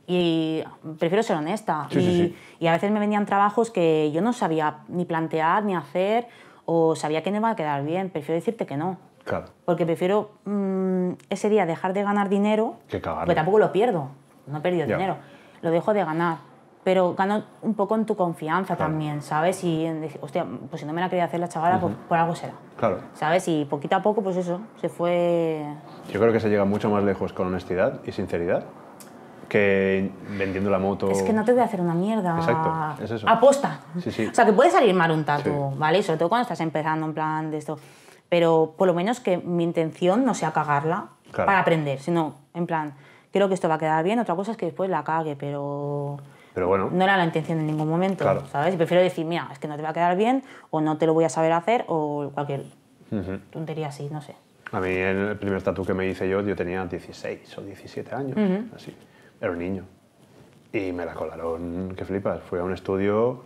Speaker 2: Y prefiero ser honesta. y, a veces me venían trabajos que yo no sabía ni plantear, ni hacer, o sabía que no iba a quedar bien. Prefiero decirte que no. Claro. Porque prefiero mm, ese día dejar de ganar dinero, porque tampoco lo pierdo. No he perdido dinero. Lo dejo de ganar pero gana un poco en tu confianza también, ¿sabes? Y en hostia, pues si no me la quería hacer la chavala, pues por algo será. Claro. ¿Sabes? Y poquito a poco, pues eso, se fue...
Speaker 1: Yo creo que se llega mucho más lejos con honestidad y sinceridad que vendiendo la moto... Es que no
Speaker 2: te voy a hacer una mierda. Exacto,
Speaker 1: es eso. Aposta. Sí, sí. O sea, que puede
Speaker 2: salir mal un tatu, ¿vale? sobre todo cuando estás empezando en plan de esto. Pero por lo menos que mi intención no sea cagarla para aprender, sino en plan, creo que esto va a quedar bien. Otra cosa es que después la cague, pero bueno. No era la intención en ningún momento, ¿sabes? Y prefiero decir, mira, es que no te va a quedar bien, o no te lo voy a saber hacer, o cualquier tontería así, no sé.
Speaker 1: A mí el primer tatu que me hice yo, yo tenía 16 o 17 años, así. Era un niño. Y me la colaron, que flipas. Fui a un estudio...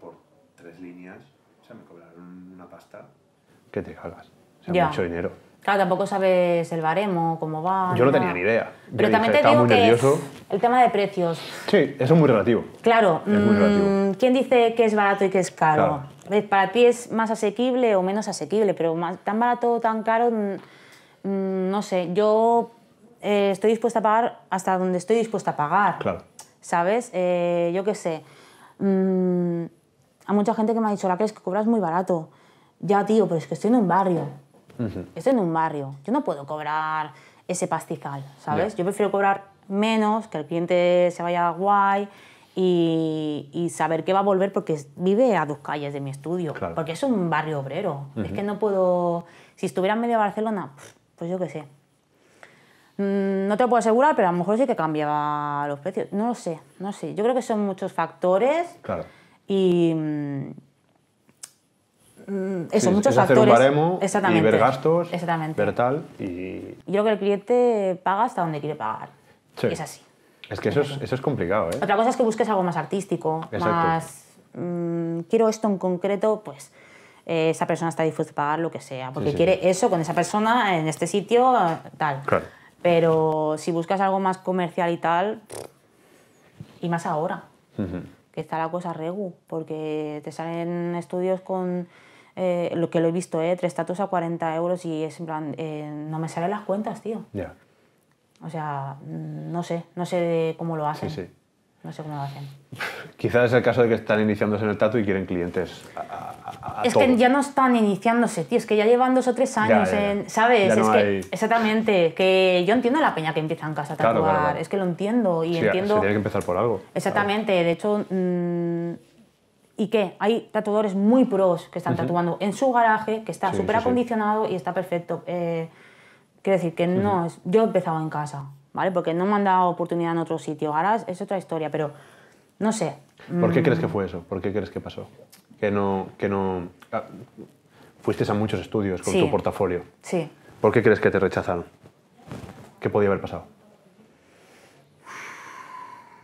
Speaker 1: Por tres líneas, o sea, me cobraron una pasta. Que te cagas. O sea, mucho dinero.
Speaker 2: Claro, tampoco sabes el baremo, cómo va. Yo no tenía ni
Speaker 1: idea. Pero también te digo que
Speaker 2: el tema de precios.
Speaker 1: Sí, eso es muy relativo.
Speaker 2: Claro, mm, ¿quién dice que es barato y que es caro? Eh, para ti es más asequible o menos asequible, pero tan barato o tan caro, mm, mm, no sé. Yo eh, estoy dispuesta a pagar hasta donde estoy dispuesta a pagar. Claro. ¿Sabes? Eh, yo qué sé. A mucha gente que me ha dicho, la crees que cobras muy barato. Ya, tío, pero es que estoy en un barrio. Esto en un barrio, yo no puedo cobrar ese pastizal, ¿sabes? Yo prefiero cobrar menos, que el cliente se vaya guay y, saber que va a volver porque vive a dos calles de mi estudio, porque es un barrio obrero. Es que no puedo... Si estuviera en medio de Barcelona, pues yo qué sé. Mm, no te lo puedo asegurar, pero a lo mejor sí que cambiaba los precios. No lo sé, no sé. Yo creo que son muchos factores. Claro. Y, mm, Mm, eso, muchos es factores. Hacer baremo exactamente, y ver gastos, exactamente. ver
Speaker 1: tal. Y...
Speaker 2: Yo creo que el cliente paga hasta donde quiere pagar. Sí. es así.
Speaker 1: Es que eso es, eso es complicado, ¿eh? Otra
Speaker 2: cosa es que busques algo más artístico, más... Mm, quiero esto en concreto, pues eh, esa persona está dispuesta a pagar lo que sea, porque quiere eso con esa persona, en este sitio, eh, tal. Claro. Pero si buscas algo más comercial y tal, y más ahora, que está la cosa regu, porque te salen estudios con eh, lo que lo he visto, eh, tres tatuos a 40 euros y es en plan, eh, no me salen las cuentas, tío. Ya. O sea, mm, no sé, no sé cómo lo hacen. Sí, sí. No sé cómo lo hacen.
Speaker 1: Quizás es el caso de que están iniciándose en el tatu y quieren clientes Es que ya no
Speaker 2: están iniciándose, tío, es que ya llevan dos o tres años, en, ¿sabes? es que, exactamente, que yo entiendo la peña que empieza en casa a tatuar, es que lo entiendo y entiendo... Se tiene
Speaker 1: que empezar por algo.
Speaker 2: Exactamente, de hecho... Mm, y qué? hay tatuadores muy pros que están tatuando en su garaje, que está súper acondicionado y está perfecto. Eh, quiero decir que no yo empezaba en casa, ¿vale? Porque no me han dado oportunidad en otro sitio. Ahora es otra historia, pero no sé.
Speaker 1: ¿Por qué mm. crees que fue eso? ¿Por qué crees que pasó? Que no, que no ah, fuiste a muchos estudios con tu portafolio. Sí. ¿Por qué crees que te rechazaron? ¿Qué podía haber pasado?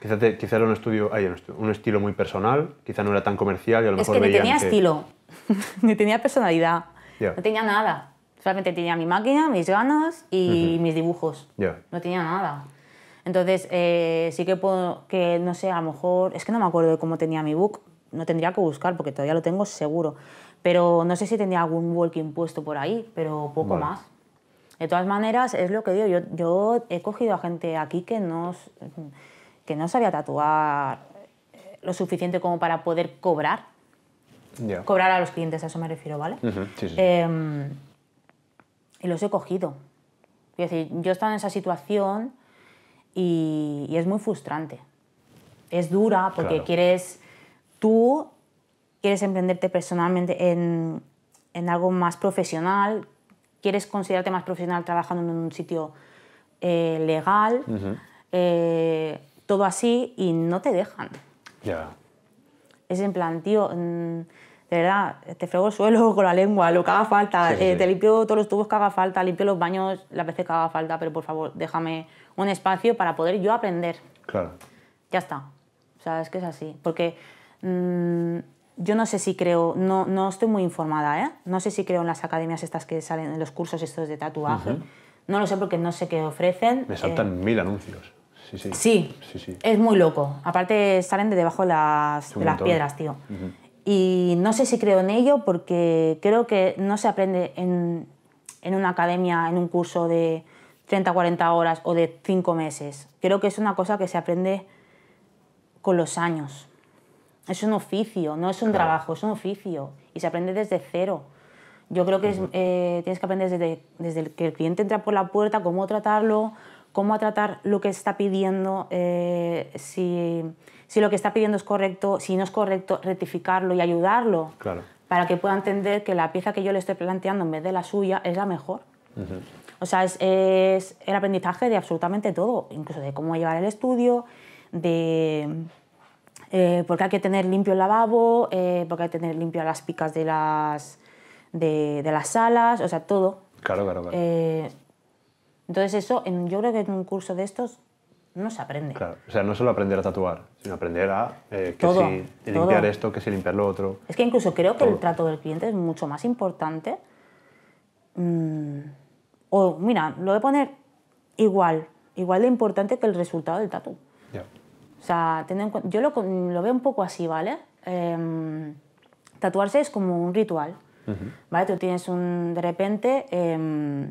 Speaker 1: Quizá, era un estudio, un estilo muy personal, quizá no era tan comercial y a lo es mejor que ni tenía estilo,
Speaker 2: ni tenía personalidad, no tenía nada. Solamente tenía mi máquina, mis ganas y mis dibujos. No tenía nada. Entonces, eh, sí que puedo, que no sé, a lo mejor, es que no me acuerdo de cómo tenía mi book, no tendría que buscar porque todavía lo tengo seguro, pero no sé si tenía algún walking puesto por ahí, pero poco más. De todas maneras, es lo que digo, yo, yo he cogido a gente aquí que no que no sabía tatuar eh, lo suficiente como para poder cobrar. Cobrar a los clientes, a eso me refiero, ¿vale? Em, y los he cogido. decir, yo he estado en esa situación y, es muy frustrante. Es dura porque quieres, tú quieres emprenderte personalmente en, algo más profesional, quieres considerarte más profesional trabajando en un sitio eh, legal, todo así y no te dejan. Ya. Es en plan, tío, mm, de verdad, te frego el suelo con la lengua, lo que haga falta, eh, te limpio todos los tubos que haga falta, limpio los baños las veces que haga falta, pero por favor, déjame un espacio para poder yo aprender. Claro. Ya está. Sabes es que es así. Porque mm, yo no sé si creo, no, no estoy muy informada, ¿eh? No sé si creo en las academias estas que salen, en los cursos estos de tatuaje. No lo sé porque no sé qué ofrecen. Me saltan
Speaker 1: eh, mil anuncios sí, sí. Sí, es
Speaker 2: muy loco. Aparte salen de debajo las, de las piedras, tío. Y no sé si creo en ello porque creo que no se aprende en, en una academia, en un curso de 30, 40 horas o de 5 meses. Creo que es una cosa que se aprende con los años. Es un oficio, no es un trabajo, es un oficio. Y se aprende desde cero. Yo creo que eh, tienes que aprender desde, desde que el cliente entra por la puerta, cómo tratarlo, cómo tratar lo que está pidiendo, eh, si, si, lo que está pidiendo es correcto, si no es correcto, rectificarlo y ayudarlo claro. para que pueda entender que la pieza que yo le estoy planteando en vez de la suya es la mejor. O sea, es, es, el aprendizaje de absolutamente todo, incluso de cómo llevar el estudio, de eh, por qué hay que tener limpio el lavabo, eh, por qué hay que tener limpio las picas de las, de, las salas, o sea, todo. Claro, claro, claro. Eh, entonces eso, en, yo creo que en un curso de estos no se aprende. Claro,
Speaker 1: o sea, no solo aprender a tatuar, sino aprender a eh, que si limpiar esto, que si limpiar lo otro.
Speaker 2: Es que incluso creo que el trato del cliente es mucho más importante. Mm, o mira, lo voy a poner igual, igual de importante que el resultado del tatu.
Speaker 1: Ya. O
Speaker 2: sea, en yo lo, lo, veo un poco así, ¿vale? Em, tatuarse es como un ritual, ¿vale? Tú tienes un, de repente... Em,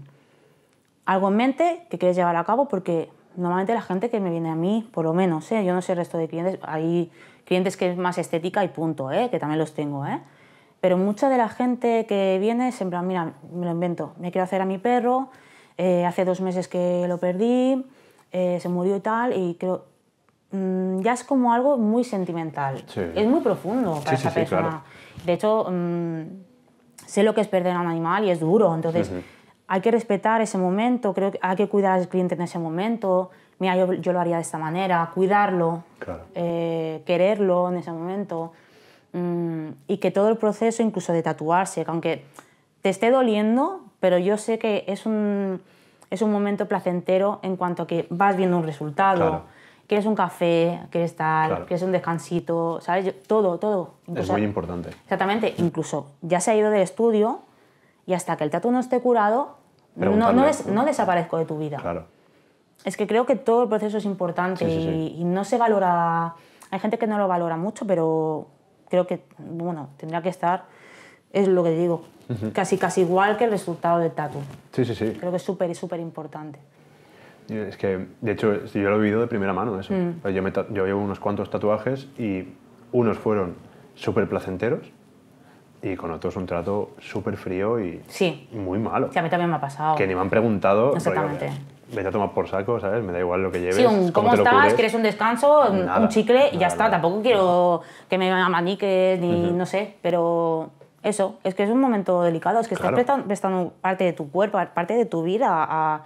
Speaker 2: algo en mente que quieres llevar a cabo porque normalmente la gente que me viene a mí, por lo menos, ¿eh? yo no sé el resto de clientes, hay clientes que es más estética y punto, ¿eh? que también los tengo, ¿eh? pero mucha de la gente que viene siempre mira, me lo invento, me quiero hacer a mi perro, hace dos meses que lo perdí, se murió y tal, y creo, mm, ya es como algo muy sentimental, es muy profundo para esa persona. De hecho, mm, sé lo que es perder a un animal y es duro, entonces hay que respetar ese momento, creo que hay que cuidar al cliente en ese momento. Mira, yo, lo haría de esta manera, cuidarlo, eh, quererlo en ese momento. Mm, y que todo el proceso, incluso de tatuarse, aunque te esté doliendo, pero yo sé que es un, es un momento placentero en cuanto a que vas viendo un resultado. que Quieres un café, quieres tal, que quieres un descansito, ¿sabes? todo, todo. es muy importante. Exactamente. Incluso ya se ha ido del estudio y hasta que el tatu no esté curado,
Speaker 1: no, desaparezco
Speaker 2: de tu vida. Es que creo que todo el proceso es importante Y, no se valora. Hay gente que no lo valora mucho, pero creo que, bueno, tendría que estar, es lo que digo, casi, casi igual que el resultado del tatu. Creo que es súper, súper importante.
Speaker 1: Es que, de hecho, yo lo he vivido de primera mano eso. Mm. Yo, me, yo llevo unos cuantos tatuajes y unos fueron súper placenteros y con otros un trato súper frío y muy malo.
Speaker 2: Sí, a mí también me ha pasado. Que ni me han
Speaker 1: preguntado. Exactamente. Vete a tomar por saco, ¿sabes? Me da igual lo que lleves. Sí, un, ¿cómo, estás? ¿Quieres
Speaker 2: un descanso? un chicle y ya está. Tampoco quiero que me maniques ni no sé, pero eso, es que es un momento delicado. Es que estás prestando, parte de tu cuerpo, parte de tu vida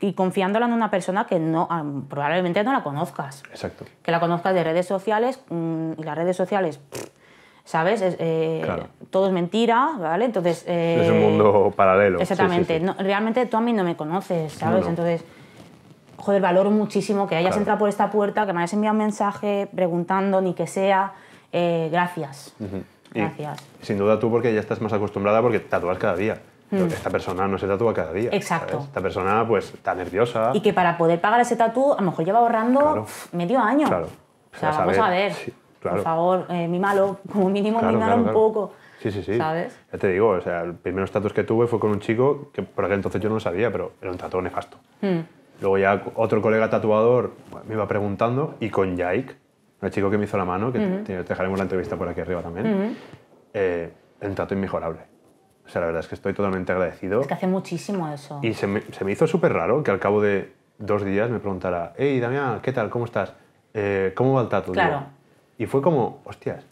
Speaker 2: y confiándola en una persona que no probablemente no la conozcas. Exacto. Que la conozcas de redes sociales mm, y las redes sociales. ¿sabes? Eh, todo es mentira, ¿vale? Entonces... es un mundo
Speaker 1: eh, paralelo. Exactamente.
Speaker 2: realmente tú a mí no me conoces, ¿sabes? Entonces, joder, valoro muchísimo que hayas entrado por esta puerta, que me hayas enviado un mensaje preguntando, ni que sea, eh, gracias.
Speaker 1: Gracias. sin duda tú porque ya estás más acostumbrada porque tatúas cada día. Mm. Esta persona no se tatúa cada día. Exacto. Esta persona pues está nerviosa. Y que
Speaker 2: para poder pagar ese tatú a lo mejor lleva ahorrando medio año. Claro.
Speaker 1: O sea, vamos a ver. Por favor,
Speaker 2: eh, malo como mínimo claro, un poco.
Speaker 1: Sí, sí, sí. ¿Sabes? Ya te digo, o sea, el primer estatus que tuve fue con un chico que por aquel entonces yo no lo sabía, pero era un trato nefasto. Hmm. Luego ya otro colega tatuador me iba preguntando y con Jake, el chico que me hizo la mano, que hmm. te dejaremos la entrevista por aquí arriba también, uh un trato inmejorable. O sea, la verdad es que estoy totalmente agradecido. Es que hace muchísimo eso. Y se me, hizo súper raro que al cabo de dos días me preguntara, hey, Damián, ¿qué tal? ¿Cómo estás? Eh, ¿Cómo va el tatu?» Claro. Y fue como, hostias,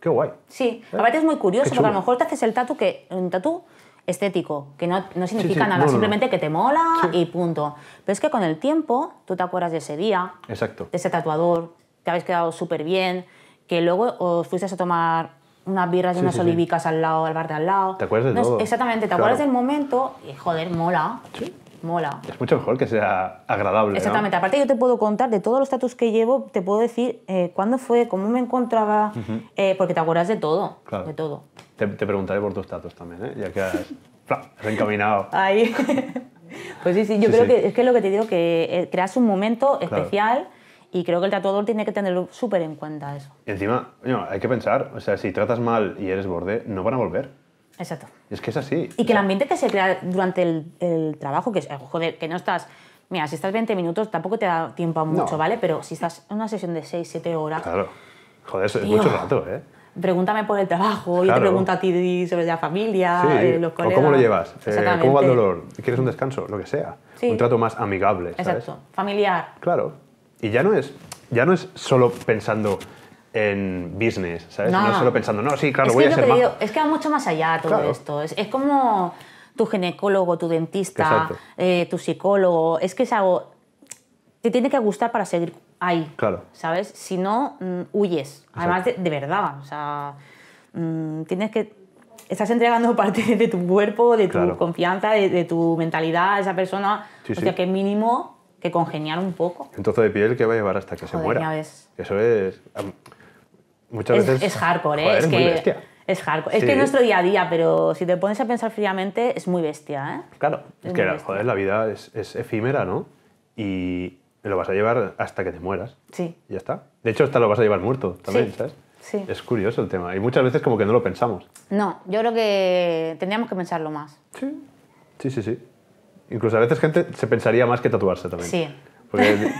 Speaker 1: qué guay.
Speaker 2: Sí, a ¿Eh? aparte es muy curioso, porque a lo mejor te haces el tatu que, un tatu estético, que no, no significa nada, simplemente que te mola y punto. Pero es que con el tiempo tú te acuerdas de ese día, Exacto. de ese tatuador, te habéis quedado súper bien, que luego os fuisteis a tomar unas birras y unas olivicas al lado, al bar de al lado. ¿Te
Speaker 1: acuerdas de todo? Exactamente, te acuerdas del
Speaker 2: momento y joder, mola. Sí mola.
Speaker 1: Es mucho mejor que sea agradable. Exactamente.
Speaker 2: Aparte, yo te puedo contar de todos los tatus que llevo, te puedo decir eh, cuándo fue, cómo me encontraba, eh, porque te acuerdas de todo. De todo.
Speaker 1: Te, te, preguntaré por tus tatus también, ¿eh? ya que has reencaminado. Ahí. pues sí, sí, yo creo que es
Speaker 2: que lo que te digo, que eh, creas un momento especial. Y creo que el tatuador tiene que tenerlo súper en cuenta eso.
Speaker 1: encima, no, hay que pensar, o sea, si tratas mal y eres borde, no van a volver. Exacto. Es que es así. Y que
Speaker 2: el ambiente que se crea durante el, trabajo, que es, eh, joder, que no estás... Mira, si estás 20 minutos tampoco te da tiempo a mucho, ¿vale? Pero si estás en una sesión de 6, 7 horas...
Speaker 1: Claro. Joder, es mucho rato, ¿eh?
Speaker 2: Pregúntame por el trabajo, yo te pregunto a ti sobre la familia, eh, los colegas... cómo lo llevas, Exactamente. Eh, cómo va el dolor,
Speaker 1: quieres un descanso, lo que sea. Un trato más amigable, Exacto, familiar. Claro. Y ya no es, ya no es solo pensando en business, ¿sabes? No, solo pensando, no, sí, claro, voy a ser
Speaker 2: Es que va mucho más allá todo esto. Es, es, como tu ginecólogo, tu dentista, eh, tu psicólogo. Es que es algo... Te tiene que gustar para seguir ahí, ¿sabes? Si no, mm, huyes. Además, de, verdad. O sea, mm, tienes que... Estás entregando parte de tu cuerpo, de tu confianza, de, tu mentalidad a esa persona. o sea, que mínimo que congeniar un poco.
Speaker 1: Entonces, de piel que va a llevar hasta que se muera. Eso es es, veces. Es hardcore, ¿eh? es, que,
Speaker 2: Es hardcore. Es que es nuestro día a día, pero si te pones a pensar fríamente, es muy bestia, ¿eh?
Speaker 1: Claro, es, que, la, vida es, efímera, ¿no? Y lo vas a llevar hasta que te mueras. Sí. Y ya está. De hecho, hasta lo vas a llevar muerto también, Es curioso el tema. Y muchas veces como que no lo pensamos.
Speaker 2: No, yo creo que tendríamos que pensarlo más. Sí.
Speaker 1: Sí, sí, sí. Incluso a veces gente se pensaría más que tatuarse también. Sí.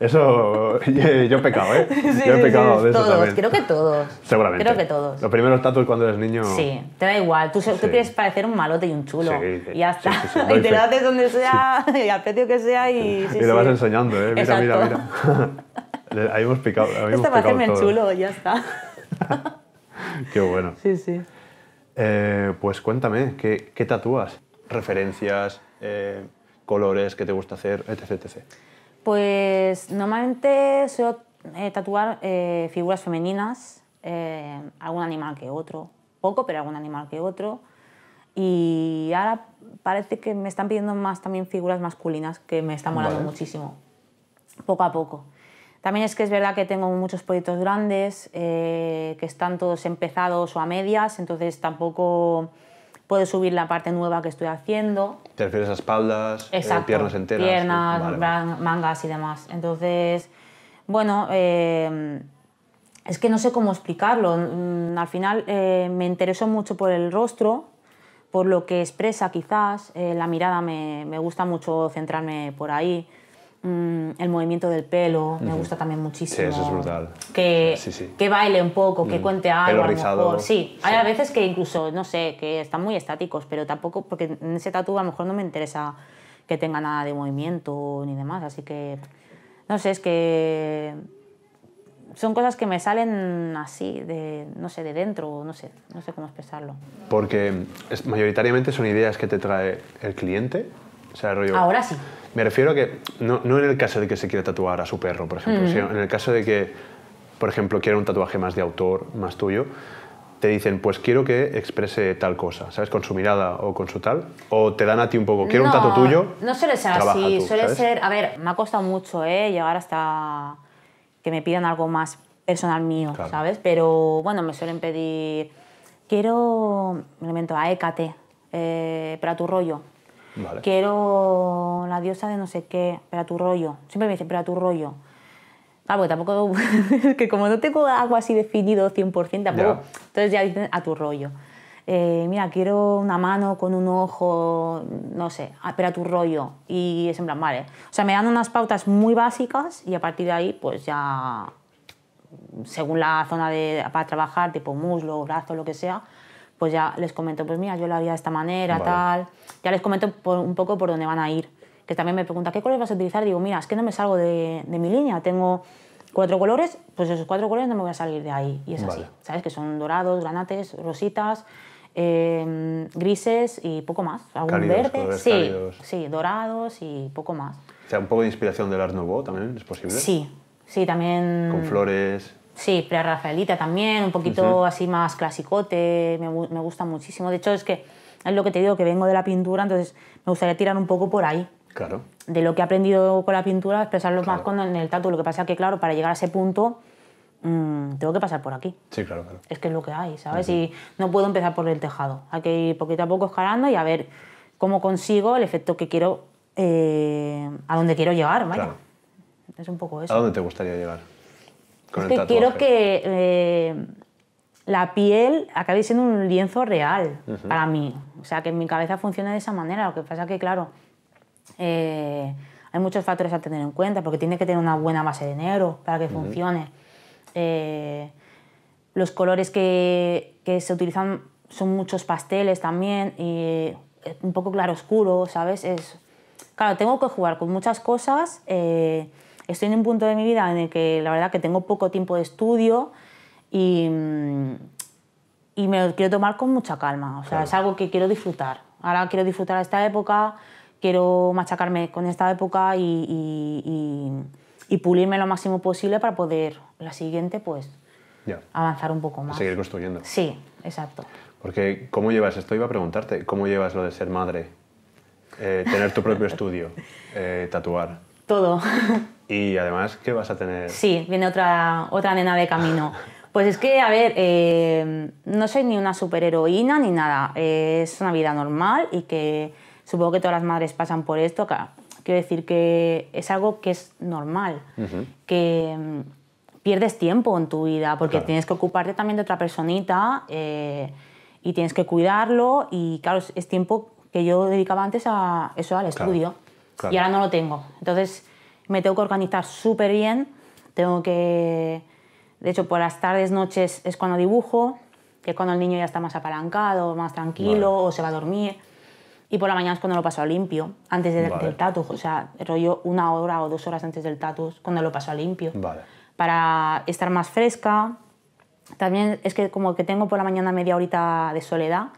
Speaker 1: Eso yo he pecado, ¿eh? Sí, yo he pecado de eso todos, también. creo que todos. Seguramente. Creo que todos. Los primeros tatuos cuando eres niño. Sí,
Speaker 2: te da igual. Tú, quieres parecer un malote y un chulo. y ya está. y te lo haces donde sea, y al precio que sea. Y, y lo vas
Speaker 1: enseñando, ¿eh? Mira, mira, mira. ahí hemos picado. Ahí picado Esta a hacerme chulo, ya está. Qué bueno. Sí, sí. Eh, pues cuéntame, ¿qué, ¿qué, tatúas? ¿Referencias? Eh, ¿Colores que te gusta hacer? Etc, etc.
Speaker 2: Pues normalmente suelo eh, tatuar eh, figuras femeninas, eh, algún animal que otro, poco, pero algún animal que otro. Y ahora parece que me están pidiendo más también figuras masculinas que me están molando muchísimo, poco a poco. También es que es verdad que tengo muchos proyectos grandes que están todos empezados o a medias, entonces tampoco puedo subir la parte nueva que estoy haciendo.
Speaker 1: ¿Te a espaldas, eh, piernas enteras? Piernas,
Speaker 2: mangas y demás. Entonces, bueno, em, es que no sé cómo explicarlo. Mm, al final eh, me interesó mucho por el rostro, por lo que expresa quizás. Eh, la mirada me, gusta mucho centrarme por ahí. Mm, el movimiento del pelo, me gusta también muchísimo. Sí, eso es brutal. Que, que baile un poco, que mm. cuente algo. Pelo Sí. hay a veces que incluso, no sé, que están muy estáticos, pero tampoco, porque en ese tatuaje a lo mejor no me interesa que tenga nada de movimiento ni demás, así que, no sé, es que son cosas que me salen así, de, no sé, de dentro, no sé, no sé cómo expresarlo.
Speaker 1: Porque es, mayoritariamente son ideas que te trae el cliente, o sea, rollo... Ahora sí. Me refiero a que, no, en el caso de que se quiera tatuar a su perro, por ejemplo, mm. sino en el caso de que, por ejemplo, quiera un tatuaje más de autor, más tuyo, te dicen, pues quiero que exprese tal cosa, ¿sabes? Con su mirada o con su tal. O te dan a ti un poco, quiero un tatu tuyo. No suele ser así, suele ser.
Speaker 2: A ver, me ha costado mucho, ¿eh? Llegar hasta que me pidan algo más personal mío, ¿sabes? Pero bueno, me suelen pedir, quiero, me invento, a écate eh, para tu rollo. Quiero la diosa de no sé qué, pero a tu rollo. Siempre me dicen, pero a tu rollo. Ah, porque tampoco, que como no tengo algo así definido 100%, Entonces ya dicen a tu rollo. Eh, mira, quiero una mano con un ojo, no sé, pero a tu rollo. Y es en plan, vale. O sea, me dan unas pautas muy básicas y a partir de ahí, pues ya, según la zona de, para trabajar, tipo muslo, brazo, lo que sea, pues ya les comento, pues mira, yo la haría de esta manera, tal. Ya les comento un poco por dónde van a ir. Que también me pregunta, ¿qué colores vas a utilizar? Digo, mira, es que no me salgo de, de mi línea, tengo cuatro colores, pues esos cuatro colores no me voy a salir de
Speaker 1: ahí. Y es así,
Speaker 2: ¿sabes? Que son dorados, granates, rositas, em, grises y poco más. ¿Algún verde? Sí, sí, dorados y poco más.
Speaker 1: O sea, un poco de inspiración del Art Nouveau también, ¿es posible? Sí,
Speaker 2: sí, también... Con
Speaker 1: flores...
Speaker 2: Sí, pre-Rafaelita también, un poquito así más clasicote, me, me, gusta muchísimo. De hecho, es que es lo que te digo, que vengo de la pintura, entonces me gustaría tirar un poco por ahí. Claro. De lo que he aprendido con la pintura, expresarlo más con, en el tatu. Lo que pasa es que, claro, para llegar a ese punto, mm, tengo que pasar por aquí. Sí, claro, claro. Es que es lo que hay, ¿sabes? Y no puedo empezar por el tejado. Hay que ir poquito a poco escalando y a ver cómo consigo el efecto que quiero, eh, a dónde quiero llegar, vaya. Claro. Es un poco eso. ¿A dónde te
Speaker 1: gustaría llegar? es que quiero
Speaker 2: que eh, la piel acabe siendo un lienzo real para mí. O sea, que mi cabeza funcione de esa manera. Lo que pasa es que, claro, eh, hay muchos factores a tener en cuenta, porque tiene que tener una buena base de negro para que funcione. Eh, los colores que, se utilizan son muchos pasteles también, y un poco claro oscuro, ¿sabes? Es, claro, tengo que jugar con muchas cosas estoy en un punto de mi vida en el que la verdad que tengo poco tiempo de estudio y, y me lo quiero tomar con mucha calma. O sea, es algo que quiero disfrutar. Ahora quiero disfrutar esta época, quiero machacarme con esta época y, pulirme lo máximo posible para poder la siguiente, pues, avanzar un poco más. Seguir
Speaker 1: construyendo. Sí, exacto. Porque, ¿cómo llevas? Esto iba a preguntarte, ¿cómo llevas lo de ser madre? Eh, tener tu propio estudio, eh, tatuar. Todo. Y además ¿qué vas a tener... Sí,
Speaker 2: viene otra, otra nena de camino. Pues es que, a ver, eh, no soy ni una superheroína ni nada. Eh, es una vida normal y que supongo que todas las madres pasan por esto. quiero decir que es algo que es normal, que mm, pierdes tiempo en tu vida porque tienes que ocuparte también de otra personita eh, y tienes que cuidarlo y claro, es, tiempo que yo dedicaba antes a eso, al estudio. Y ahora no lo tengo. Entonces me tengo que organizar súper bien, tengo que... De hecho, por las tardes, noches es cuando dibujo, que es cuando el niño ya está más apalancado, más tranquilo o se va a dormir. Y por la mañana es cuando lo paso a limpio, antes del tatu. O sea, rollo una hora o dos horas antes del tatu, cuando lo paso a limpio. Para estar más fresca. También es que como que tengo por la mañana media horita de soledad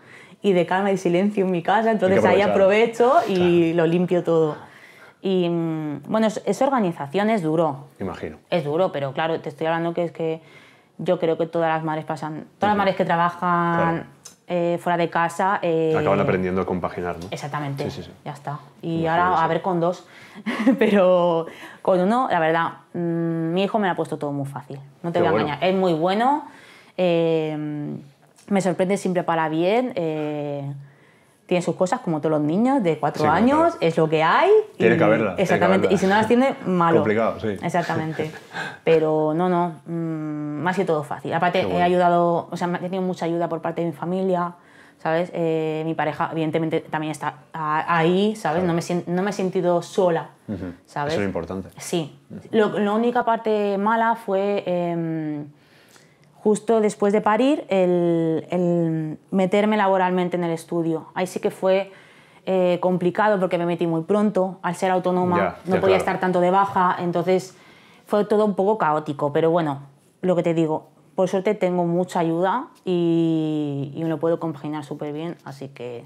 Speaker 2: y de calma y silencio en mi casa, entonces ahí aprovecho y lo limpio todo. Y mm, bueno, esa organización es duro. Imagino. Es duro, pero claro, te estoy hablando que es que yo creo que todas las madres pasan, todas las madres que trabajan eh, fuera de casa... Eh, Acaban aprendiendo
Speaker 1: a compaginar, ¿no?
Speaker 2: Exactamente, ya está. Y ahora a ver con dos,
Speaker 1: pero
Speaker 2: con uno, la verdad, mm, mi hijo me lo ha puesto todo muy fácil, no te voy a engañar. Es muy bueno, eh, me sorprende siempre para bien tiene sus cosas como todos los niños de cuatro años, es lo que hay. Tiene que haberlas. Exactamente. Y si no las tiene, malo. Complicado,
Speaker 1: sí. Exactamente.
Speaker 2: Pero no, no, más mm, que todo fácil. Aparte, he ayudado, o sea, he tenido mucha ayuda por parte de mi familia, ¿sabes? Eh, mi pareja, evidentemente, también está ahí, ¿sabes? No, me, no me he sentido sola, ¿sabes? Eso es importante. Sí. la única parte mala fue. Em, justo después de parir, el, meterme laboralmente en el estudio. Ahí sí que fue eh, complicado porque me metí muy pronto, al ser autónoma no podía estar tanto de baja, entonces fue todo un poco caótico, pero bueno, lo que te digo, por suerte tengo mucha ayuda y, me lo puedo compaginar súper bien, así que...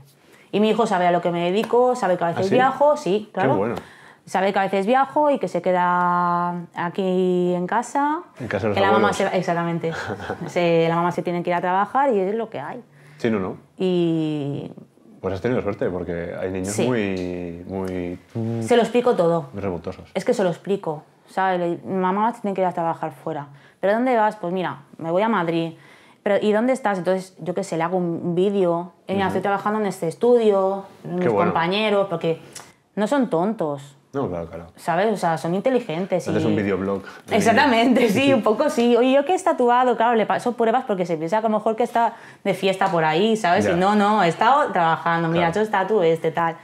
Speaker 2: Y mi hijo sabe a lo que me dedico, sabe que a veces ¿Ah, viajo, sí, claro sabe que a veces viajo y que se queda aquí en casa.
Speaker 1: En casa de los que la mamá
Speaker 2: Exactamente. la mamá se tiene que ir a trabajar y es lo que hay. Sí, no, no. Y...
Speaker 1: Pues has tenido suerte, porque hay niños muy, muy... Se lo
Speaker 2: explico todo. Es que se lo explico, ¿sabes? Mamá tiene que ir a trabajar fuera. ¿Pero dónde vas? Pues mira, me voy a Madrid. Pero, ¿y dónde estás? Entonces, yo qué sé, le hago un vídeo. Estoy trabajando en este estudio, qué mis compañeros, porque no son tontos. No, claro, claro. ¿Sabes? O sea, son inteligentes. Entonces y... un videoblog. Exactamente, sí, un poco sí. Oye, yo que he tatuado, claro, le paso pruebas porque se piensa que a lo mejor que está de fiesta por ahí, ¿sabes? Y no, no, he estado trabajando, mira, he yo estatué este, tal.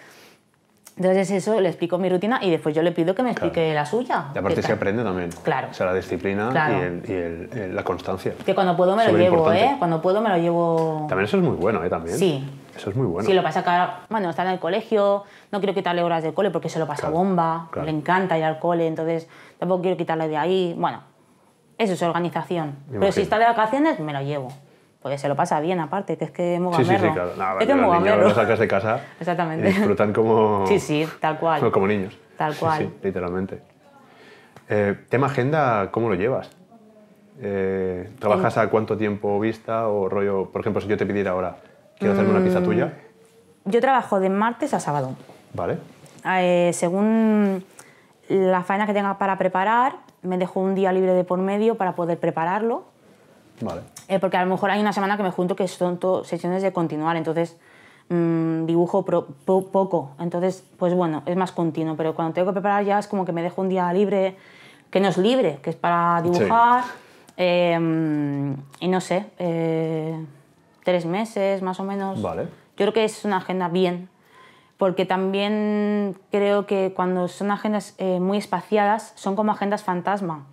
Speaker 2: Entonces eso, le explico mi rutina y después yo le pido que me explique la suya. Y aparte se aprende
Speaker 1: también. Claro. O sea, la disciplina y, la constancia.
Speaker 2: Que cuando puedo me lo llevo, ¿eh? Cuando puedo me lo llevo...
Speaker 1: También eso es muy bueno, ¿eh? También. Sí, eso es muy bueno. Si lo pasa
Speaker 2: cada... bueno, está en el colegio, no quiero quitarle horas de cole porque se lo pasa bomba, le encanta ir al cole, entonces tampoco quiero quitarle de ahí. Bueno, eso es organización. Pero si está de vacaciones, me lo llevo. Porque se lo pasa bien, aparte, que es que muy Sí, sí, sí, claro. es que muy Lo
Speaker 1: sacas de casa.
Speaker 2: Exactamente. disfrutan
Speaker 1: como. Sí,
Speaker 2: sí, tal cual. Como
Speaker 1: niños. Tal cual. Sí, sí literalmente. Eh, tema agenda, ¿cómo lo llevas? Eh, ¿Trabajas eh. a cuánto tiempo vista o rollo? Por ejemplo, si yo te pidiera ahora,
Speaker 2: ¿Quieres hacerme una pieza mm, tuya? Yo trabajo de martes a sábado. Vale. Eh, según la faena que tenga para preparar, me dejo un día libre de por medio para poder prepararlo. Vale. Eh, porque a lo mejor hay una semana que me junto que son sesiones de continuar, entonces mm, dibujo poco. Entonces, pues bueno, es más continuo, pero cuando tengo que preparar ya es como que me dejo un día libre, que no es libre, que es para dibujar. Eh, y no sé tres meses más o menos. Vale. Yo creo que es una agenda bien, porque también creo que cuando son agendas eh, muy espaciadas, son como agendas fantasma.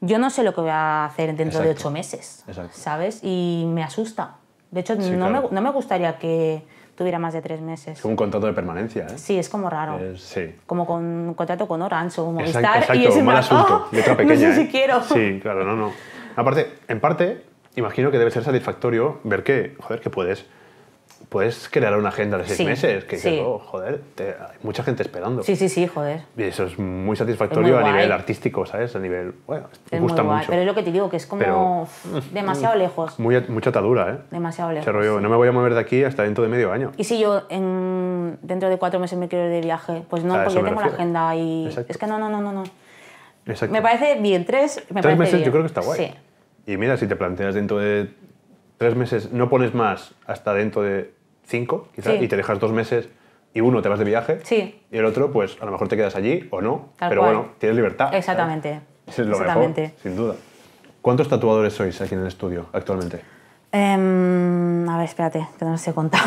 Speaker 2: Yo no sé lo que voy a hacer dentro de ocho meses, ¿sabes? Y me asusta. De hecho, no, me, gustaría que tuviera más de tres
Speaker 1: meses. Es un contrato de permanencia, ¿eh? Sí,
Speaker 2: es como raro. sí. Como con un contrato con Orange o Movistar. Exacto, y es un mal asunto, ¡ah! letra pequeña. No sé si ¿eh? quiero. Sí,
Speaker 1: claro, no, no. Aparte, en parte, imagino que debe ser satisfactorio ver que, joder, que puedes puedes crear una agenda de seis meses, que oh, joder, hay mucha gente esperando. Sí, sí, sí, joder. Y eso es muy satisfactorio a nivel artístico, ¿sabes? A nivel, bueno, es gusta mucho. Pero
Speaker 2: es lo que te digo, que es como demasiado mm, lejos.
Speaker 1: Muy, mucha atadura, ¿eh? Demasiado lejos. no me voy a mover de aquí hasta dentro de medio año.
Speaker 2: Y si yo en, dentro de cuatro meses me quiero ir de viaje, pues no, porque tengo la agenda y... Es que no, no, no, no, no.
Speaker 1: Exacto. Me parece
Speaker 2: bien, tres, meses yo creo que está guay. Sí.
Speaker 1: Y mira, si te planteas dentro de tres meses, no pones más hasta dentro de cinco, quizás, y te dejas dos meses y uno te vas de viaje sí. y el otro, pues a lo mejor te quedas allí o no, pero bueno, tienes libertad. Exactamente. es lo Exactamente. sin duda. ¿Cuántos tatuadores sois aquí en el estudio actualmente?
Speaker 2: Em, a ver, espérate, que no se he contado.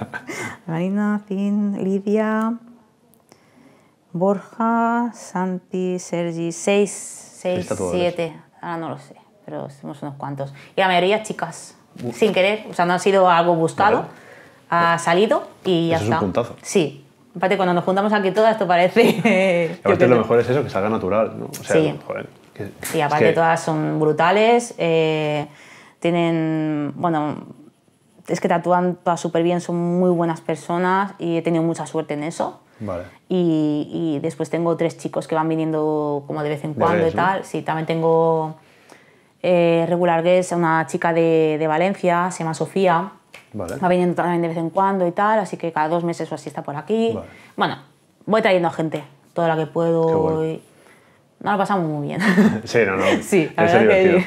Speaker 2: Marina, Zin, Lidia, Borja, Santi, Sergi, seis, seis, seis siete. Ahora no lo sé pero somos unos cuantos. Y la mayoría chicas, sin querer, o sea, no ha sido algo buscado, ha salido y ya eso está. Es un puntazo. Sí. Aparte, cuando nos juntamos aquí todas, esto parece.
Speaker 1: aparte, lo mejor es eso, que salga natural, ¿no? O sea, sí. Joder, y aparte, todas
Speaker 2: son brutales, eh, tienen. Bueno, es que tatúan todas súper bien, son muy buenas personas y he tenido mucha suerte en eso. Vale. Y, y después tengo tres chicos que van viniendo como de vez en cuando y tal. Sí, también tengo eh, regular guest una chica de, Valencia, se llama Sofía. Vale. Va viniendo también de vez en cuando y tal, así que cada dos meses o así está por aquí. Bueno, voy trayendo a gente, toda la que puedo. Y... No lo pasamos muy bien.
Speaker 1: sí, no, no. Sí, es divertido.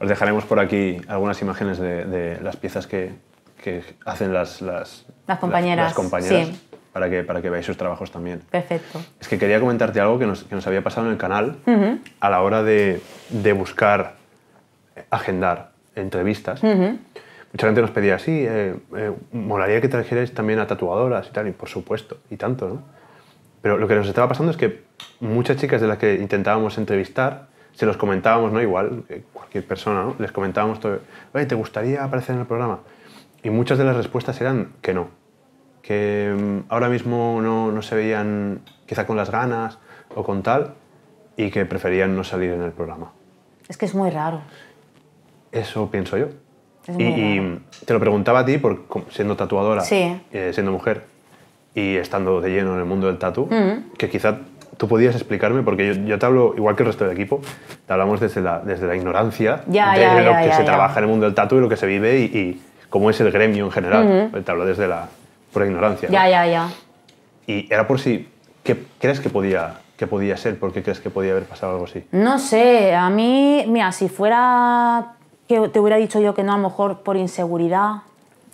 Speaker 1: Os dejaremos por aquí algunas imágenes de, las piezas que, hacen las, las,
Speaker 2: compañeras, las, compañeras
Speaker 1: para, que, para que veáis sus trabajos también. Perfecto. Es que quería comentarte algo que nos, que nos había pasado en el canal a la hora de, de buscar agendar entrevistas. Mucha gente nos pedía, sí, eh, eh, molaría que trajerais también a tatuadoras y tal, y por supuesto, y tanto, ¿no? Pero lo que nos estaba pasando es que muchas chicas de las que intentábamos entrevistar, se los comentábamos, ¿no? Igual, eh, cualquier persona, ¿no? Les comentábamos todo, Oye, ¿te gustaría aparecer en el programa? Y muchas de las respuestas eran que no, que mm, ahora mismo no, no se veían quizá con las ganas o con tal, y que preferían no salir en el programa.
Speaker 2: Es que es muy raro.
Speaker 1: Eso pienso yo. y, te lo preguntaba a ti, por, siendo tatuadora, eh, siendo mujer y estando de lleno en el mundo del tatu, mm. que quizá tú podías explicarme, porque yo, te hablo, igual que el resto del equipo, te hablamos desde la, desde la ignorancia de lo que se trabaja en el mundo del tatu y lo que se vive y, cómo es el gremio en general. Mm-hmm. Te hablo desde la pura ignorancia. Ya, ya, ya. Y era por si, ¿qué crees que podía que podía ser? ¿Por qué crees que podía haber pasado algo así?
Speaker 2: No sé, a mí, mira, si fuera que te hubiera dicho yo que no, a lo mejor por inseguridad.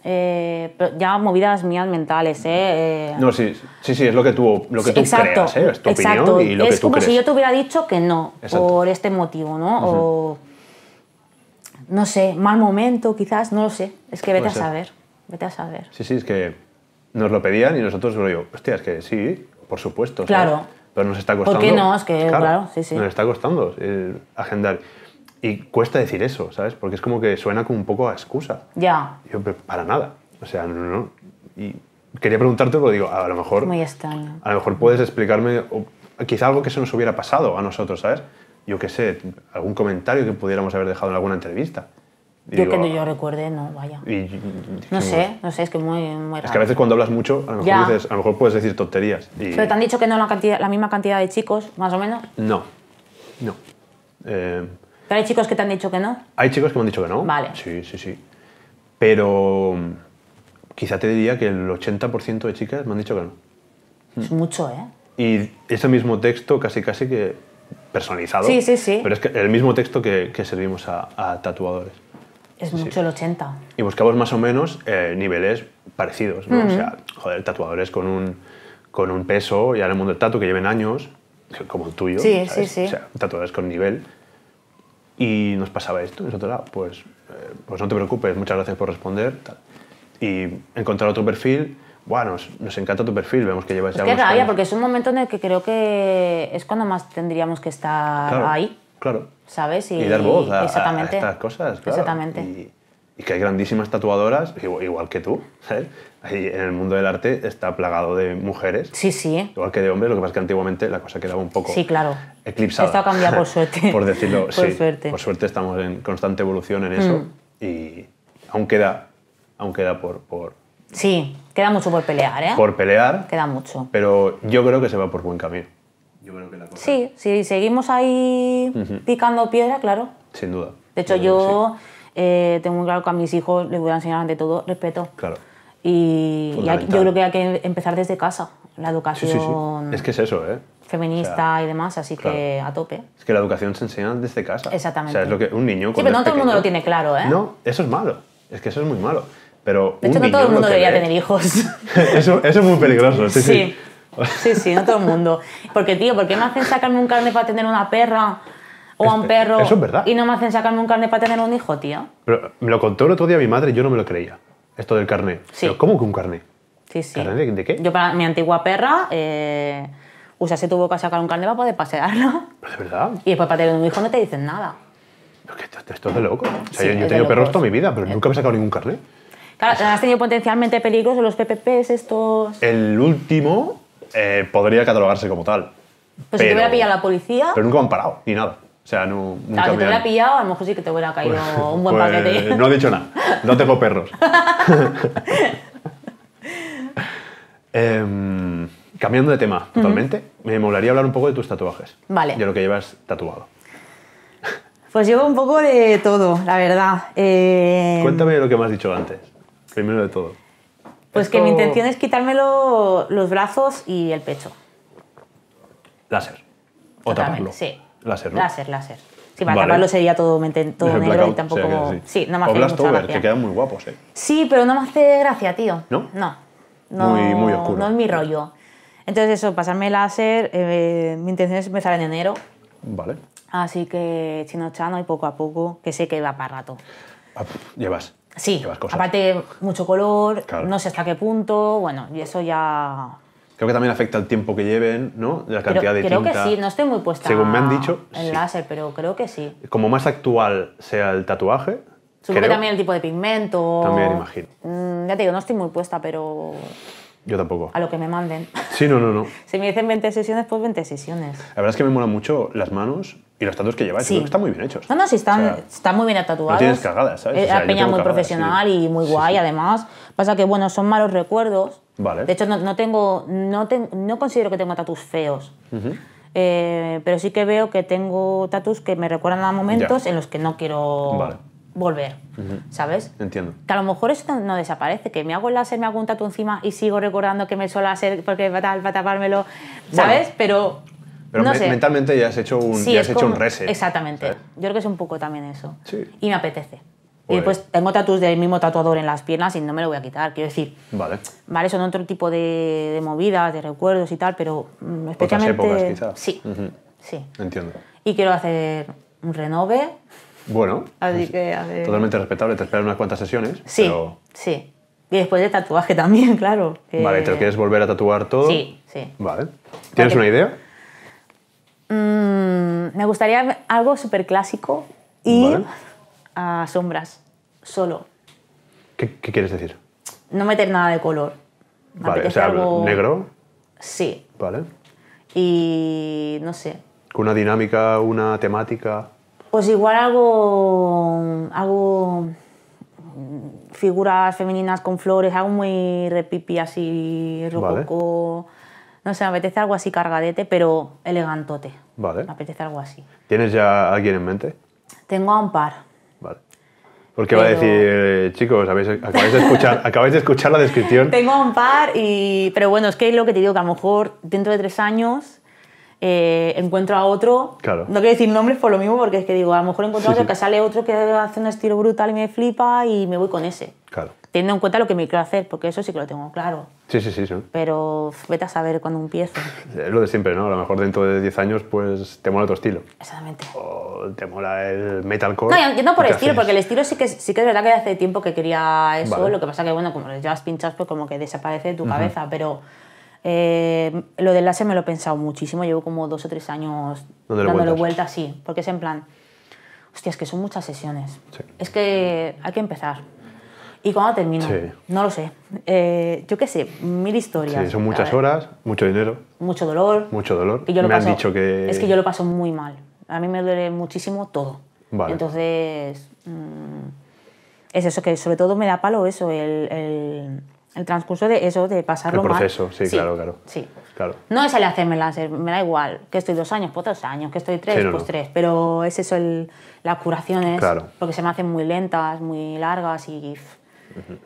Speaker 2: Eh, pero ya movidas mías mentales, eh, ¿eh? no,
Speaker 1: sí, sí, sí, es lo que tú, lo que tú exacto, eh, es tu opinión y lo es que tú como si yo
Speaker 2: te hubiera dicho que no, por este motivo, ¿no? O, no sé, mal momento quizás, no lo sé, es que vete a saber, vete a saber.
Speaker 1: Sí, sí, es que nos lo pedían y nosotros lo digo, hostia, es que sí, por supuesto. Claro. Pero nos está costando. ¿Por qué no? Es
Speaker 2: que, claro, sí,
Speaker 1: sí. Nos está costando agendar. Y cuesta decir eso, ¿sabes? Porque es como que suena como un poco a excusa. Ya. yo, pero para nada. O sea, no, no. Y quería preguntarte, pero digo, a lo mejor. muy
Speaker 2: extraño. A
Speaker 1: lo mejor puedes explicarme, quizá algo que se nos hubiera pasado a nosotros, ¿sabes? Yo qué sé, algún comentario que pudiéramos haber dejado en alguna entrevista. yo que no yo
Speaker 2: recuerde, no, vaya. no sé, no sé, es que muy, muy raro. Es que a veces cuando
Speaker 1: hablas mucho, a lo mejor, puedes decir tonterías. Pero te han
Speaker 2: dicho que no la, cantidad, la misma cantidad de chicos, más o menos.
Speaker 1: No, no. Eh,
Speaker 2: pero hay chicos que te han dicho que no.
Speaker 1: Hay chicos que me han dicho que no. Vale. Sí, sí, sí. Pero mm, quizá te diría que el 80% de chicas me han dicho que no.
Speaker 2: Es mm. mucho, ¿eh?
Speaker 1: Y ese mismo texto casi casi que personalizado. Sí, sí, sí. Pero es que el mismo texto que, servimos a, tatuadores.
Speaker 2: Es mucho el 80.
Speaker 1: Y buscamos más o menos eh, niveles parecidos, ¿no? O sea, joder, tatuadores con un, con un peso, ya en el mundo del tatu, que lleven años, como el tuyo. Sí, sí, sí. O sea, tatuadores con nivel y nos pasaba esto. Y nosotros, pues, eh, pues no te preocupes, muchas gracias por responder. Y encontrar otro perfil, bueno, nos, encanta tu perfil, vemos que llevas es ya porque
Speaker 2: es un momento en el que creo que es cuando más tendríamos que estar ahí. Claro. ¿Sabes? Y, dar voz a, estas
Speaker 1: cosas, claro. Exactamente. Y, que hay grandísimas tatuadoras, igual, igual que tú, ¿sabes? en el mundo del arte está plagado de mujeres. Sí, sí. Igual que de hombres, lo que pasa es que antiguamente la cosa quedaba un poco sí, claro. eclipsada. Esto ha cambiado por suerte. por decirlo, por Suerte. Por suerte estamos en constante evolución en eso mm. y aún queda, aún queda por, por...
Speaker 2: Sí, queda mucho por pelear, ¿eh? Por
Speaker 1: pelear. Queda mucho. Pero yo creo que se va por buen camino. Yo creo que la
Speaker 2: cosa... Sí, si seguimos ahí picando piedra, claro. Sin duda. De hecho, yo, eh, tengo muy claro que a mis hijos les voy a enseñar ante todo respeto. Claro. Y, yo creo que hay que empezar desde casa, la educación.
Speaker 1: Es que es eso, ¿eh?
Speaker 2: Feminista y demás, así que a tope.
Speaker 1: Es que la educación se enseña desde casa. Exactamente. O sea, es lo que un niño. Sí, pero no todo el mundo lo
Speaker 2: tiene claro, ¿eh? No,
Speaker 1: eso es malo. Es que eso es muy malo. Pero de hecho, no todo el mundo debería tener
Speaker 2: hijos.
Speaker 1: eso, eso, es muy peligroso, sí, sí.
Speaker 2: Sí, sí, no todo el mundo. Porque, tío, ¿por qué me hacen sacarme un carnet para tener una perra? o un perro. Eso es verdad. Y no me hacen sacarme un carnet para tener un hijo, tío.
Speaker 1: Pero me lo contó el otro día mi madre y yo no me lo creía esto del carné. Pero, ¿Cómo que un carné? Sí, sí. ¿Carné de, qué?
Speaker 2: Yo para mi antigua perra eh, usase tuvo que sacar un carné para poder pasearlo. de pues verdad. Y después para tener un hijo no te dicen nada.
Speaker 1: Pero esto, es de loco. O sea, yo, he tenido perros toda mi vida, pero nunca me he sacado ningún carné.
Speaker 2: Claro, has tenido potencialmente peligros en los PPPs estos.
Speaker 1: El último eh, podría catalogarse como tal. Pues pero, si te hubiera
Speaker 2: pillado la policía. Pero
Speaker 1: nunca me han parado, ni nada. O sea, no, te hubiera
Speaker 2: pillado, a lo mejor sí que te hubiera caído pues, un buen pues, paquete. No he
Speaker 1: dicho nada, no tengo perros. Em, cambiando de tema totalmente, me molaría hablar un poco de tus tatuajes. Vale. De lo que llevas tatuado.
Speaker 2: Pues llevo un poco de todo, la verdad. Em,
Speaker 1: Cuéntame lo que me has dicho antes, primero de todo.
Speaker 2: Pues que mi intención es
Speaker 1: quitármelo
Speaker 2: los brazos y el pecho.
Speaker 1: Láser. O taparlo. Sí. Láser, ¿no? Láser,
Speaker 2: láser. Sí, para taparlo sería todo, todo negro y tampoco... sí. no me hace gracia. que
Speaker 1: quedan muy guapos, ¿eh?
Speaker 2: Sí, pero no me hace gracia, tío. ¿No? No.
Speaker 1: no muy, No es
Speaker 2: mi rollo. Entonces eso, pasarme láser, eh, mi intención es empezar en enero. Vale. Así que chino chano y poco a poco, que sé que va para rato.
Speaker 1: Ah, llevas.
Speaker 2: Sí, llevas cosas. aparte mucho color, no sé hasta qué punto, bueno, y eso ya
Speaker 1: Creo que también afecta el tiempo que lleven, ¿no? La cantidad de tinta. Creo que sí, no
Speaker 2: estoy muy puesta Según me han dicho, el láser, pero creo que sí.
Speaker 1: Como más actual sea el tatuaje, Supongo que también el
Speaker 2: tipo de pigmento. También, imagino. Mm, ya te digo, no estoy muy puesta, pero... Yo tampoco. A lo que me manden.
Speaker 1: Sí, no, no, no.
Speaker 2: si me dicen 20 sesiones, pues 20 sesiones.
Speaker 1: La verdad es que me molan mucho las manos y los tatuajes que llevas. Sí. Creo que están muy bien hechos. No,
Speaker 2: no, sí, están, están muy bien tatuados. tienes
Speaker 1: cagadas, ¿sabes? Es eh, peña muy profesional y muy guay,
Speaker 2: además. Pasa que, bueno, son malos recuerdos de hecho, no, tengo, no, no, considero que tengo tatus feos. Eh, pero sí que veo que tengo tatus que me recuerdan a momentos en los que no quiero volver, ¿sabes? Entiendo. Que a lo mejor eso no, desaparece, que me hago el láser, me hago un tatu encima y sigo recordando que me hizo hacer porque para tapármelo, ¿sabes? Pero
Speaker 1: mentalmente ya has hecho un, has hecho un reset.
Speaker 2: Exactamente. Yo creo que es un poco también eso. Y me apetece. Y pues tengo tatuajes del mismo tatuador en las piernas y no me lo voy a quitar, quiero decir. Vale. Vale, son otro tipo de, movidas, de recuerdos y tal, pero mm, especialmente... Otras épocas, quizás. Sí, sí. Entiendo. Y quiero hacer un renove. Bueno, Así que, a totalmente
Speaker 1: respetable, te esperan unas cuantas sesiones. Sí,
Speaker 2: sí. Y después de tatuaje también, claro. Vale, ¿te quieres
Speaker 1: volver a tatuar todo? Sí, sí. Vale. ¿Tienes una idea?
Speaker 2: Mm, me gustaría algo súper clásico y a sombras, solo.
Speaker 1: ¿Qué, quieres decir?
Speaker 2: No meter nada de color.
Speaker 1: vale, o sea, algo... negro. Sí. Vale.
Speaker 2: Y no sé.
Speaker 1: con ¿Una dinámica, una temática?
Speaker 2: Pues igual algo, algo mm, figuras femeninas con flores, algo muy repipi así, rococo. No sé, me apetece algo así cargadete, pero elegantote. Vale. Me apetece algo así.
Speaker 1: ¿Tienes ya alguien en mente?
Speaker 2: Tengo a un par.
Speaker 1: Porque va a decir, eh, chicos, e-, acabáis, de escuchar, acabáis de escuchar la descripción.
Speaker 2: Tengo un par, y... pero bueno, es que es lo que te digo, que a lo mejor dentro de tres años eh, encuentro a otro. Claro. No quiero decir nombres por lo mismo, porque es que digo, a lo mejor encuentro a otro que sale otro que hace un estilo brutal y me flipa y me voy con ese. Claro teniendo en cuenta lo que me quiero hacer, porque eso sí que lo tengo claro. Sí, sí, sí. sí. Pero vete a saber cuándo empiezo.
Speaker 1: Es lo de siempre, ¿no? A lo mejor dentro de 10 años, pues te mola otro estilo. Exactamente. O te mola el metalcore. No, yo, no por el estilo, porque el
Speaker 2: estilo sí que, sí que es verdad que hace tiempo que quería eso. Lo que pasa que, bueno, como lo llevas pinchas, pues como que desaparece de tu cabeza. Pero eh, lo del láser me lo he pensado muchísimo. Llevo como dos o tres años dándole, vuelta vueltas, sí. Porque es en plan, hostia, es que son muchas sesiones. Es que hay que empezar. ¿Y cuándo termino? No lo sé. Eh, yo qué sé, mil historias. Sí, son muchas
Speaker 1: horas, mucho dinero.
Speaker 2: Mucho dolor.
Speaker 1: Mucho dolor. Y yo me han dicho que... Es que yo lo
Speaker 2: paso muy mal. A mí me duele muchísimo todo. Entonces, mm, es eso, que sobre todo me da palo eso, el, transcurso de eso, de pasarlo mal. El proceso, Sí, claro,
Speaker 1: claro. Sí. Claro.
Speaker 2: No es el hacerme láser, me da igual, que estoy dos años, pues dos años, que estoy tres, pues tres, pero es eso, el, las curaciones, claro. porque se me hacen muy lentas, muy largas y...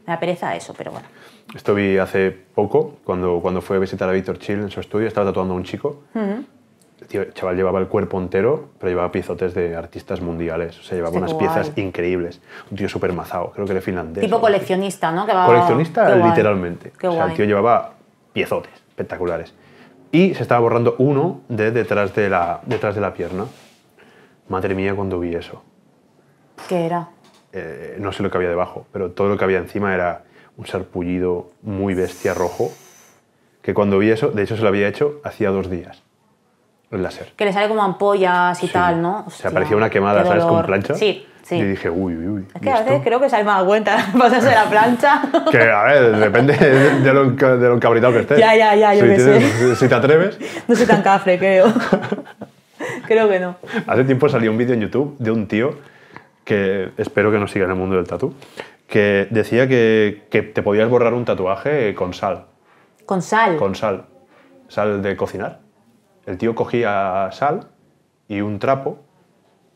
Speaker 2: Me apereza eso, pero bueno.
Speaker 1: Esto vi hace poco, cuando, cuando fue a visitar a Víctor Chill en su estudio, estaba tatuando a un chico.
Speaker 2: el,
Speaker 1: chaval llevaba el cuerpo entero, pero llevaba piezotes de artistas mundiales. O sea, llevaba unas piezas increíbles. Un tío súper mazao, creo que era finlandés. Tipo coleccionista,
Speaker 2: ¿no? Coleccionista,
Speaker 1: literalmente. o sea, el tío llevaba piezotes espectaculares. Y se estaba borrando uno de detrás de la, detrás de la pierna. Madre mía, cuando vi eso. ¿Qué era? Eh, no sé lo que había debajo, pero todo lo que había encima era un sarpullido muy bestia rojo, que cuando vi eso, de hecho se lo había hecho hacía dos días, el láser.
Speaker 2: Que le sale como ampollas y tal, ¿no? Se aparecía una quemada, ¿sabes? Con plancha. Sí. Sí. Y
Speaker 1: dije, uy, uy, uy. Es que a
Speaker 2: veces creo que sale más vas cuenta pasarse la plancha. que a
Speaker 1: ver, depende de lo, de lo cabritado que estés. Ya, ya, ya, yo me sé. Si te atreves.
Speaker 2: No soy tan cafre, creo. creo que no.
Speaker 1: Hace tiempo salió un vídeo en YouTube de un tío que espero que no siga en el mundo del tatu, que decía que, te podías borrar un tatuaje con sal. ¿Con sal? Con sal. Sal de cocinar. El tío cogía sal y un trapo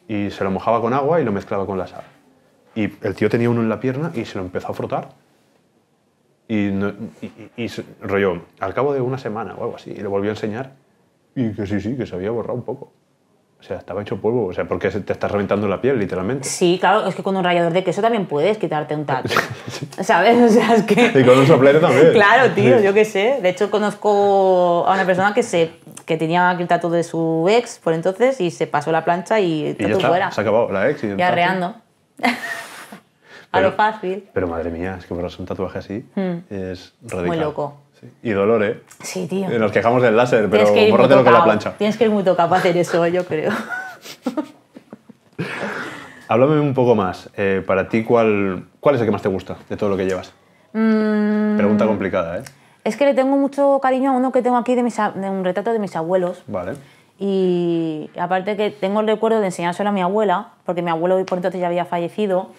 Speaker 1: y se lo mojaba con agua y lo mezclaba con la sal. Y el tío tenía uno en la pierna y se lo empezó a frotar. Y, rollo, al cabo de una semana o algo así, y le volvió a enseñar y que sí, sí, que se había borrado un poco. O sea, estaba hecho polvo. O sea, porque te estás reventando la piel, literalmente.
Speaker 2: Sí, claro, es que con un rallador de queso también puedes quitarte un tatu. ¿Sabes? O sea, es
Speaker 1: que. Y con un soplero también. claro, tío, yo
Speaker 2: qué sé. De hecho, conozco a una persona que se que tenía el tatu de su ex por entonces y se pasó la plancha y, y ya fuera. Se ha
Speaker 1: acabado la ex y. Y arreando.
Speaker 2: a lo fácil. Pero
Speaker 1: madre mía, es que por un tatuaje así hmm. es Muy loco. Y dolor, ¿eh? Sí, tío. Eh, nos quejamos del láser, pero que es la plancha.
Speaker 2: Tienes que ir muy tocado para hacer eso, yo creo.
Speaker 1: Háblame un poco más. Eh, para ti, ¿cuál, ¿cuál es el que más te gusta de todo lo que llevas?
Speaker 2: Mm. Pregunta complicada, ¿eh? Es que le tengo mucho cariño a uno que tengo aquí de, mis, de un retrato de mis abuelos. Vale. Y aparte que tengo el recuerdo de enseñárselo a mi abuela, porque mi abuelo por entonces ya había fallecido.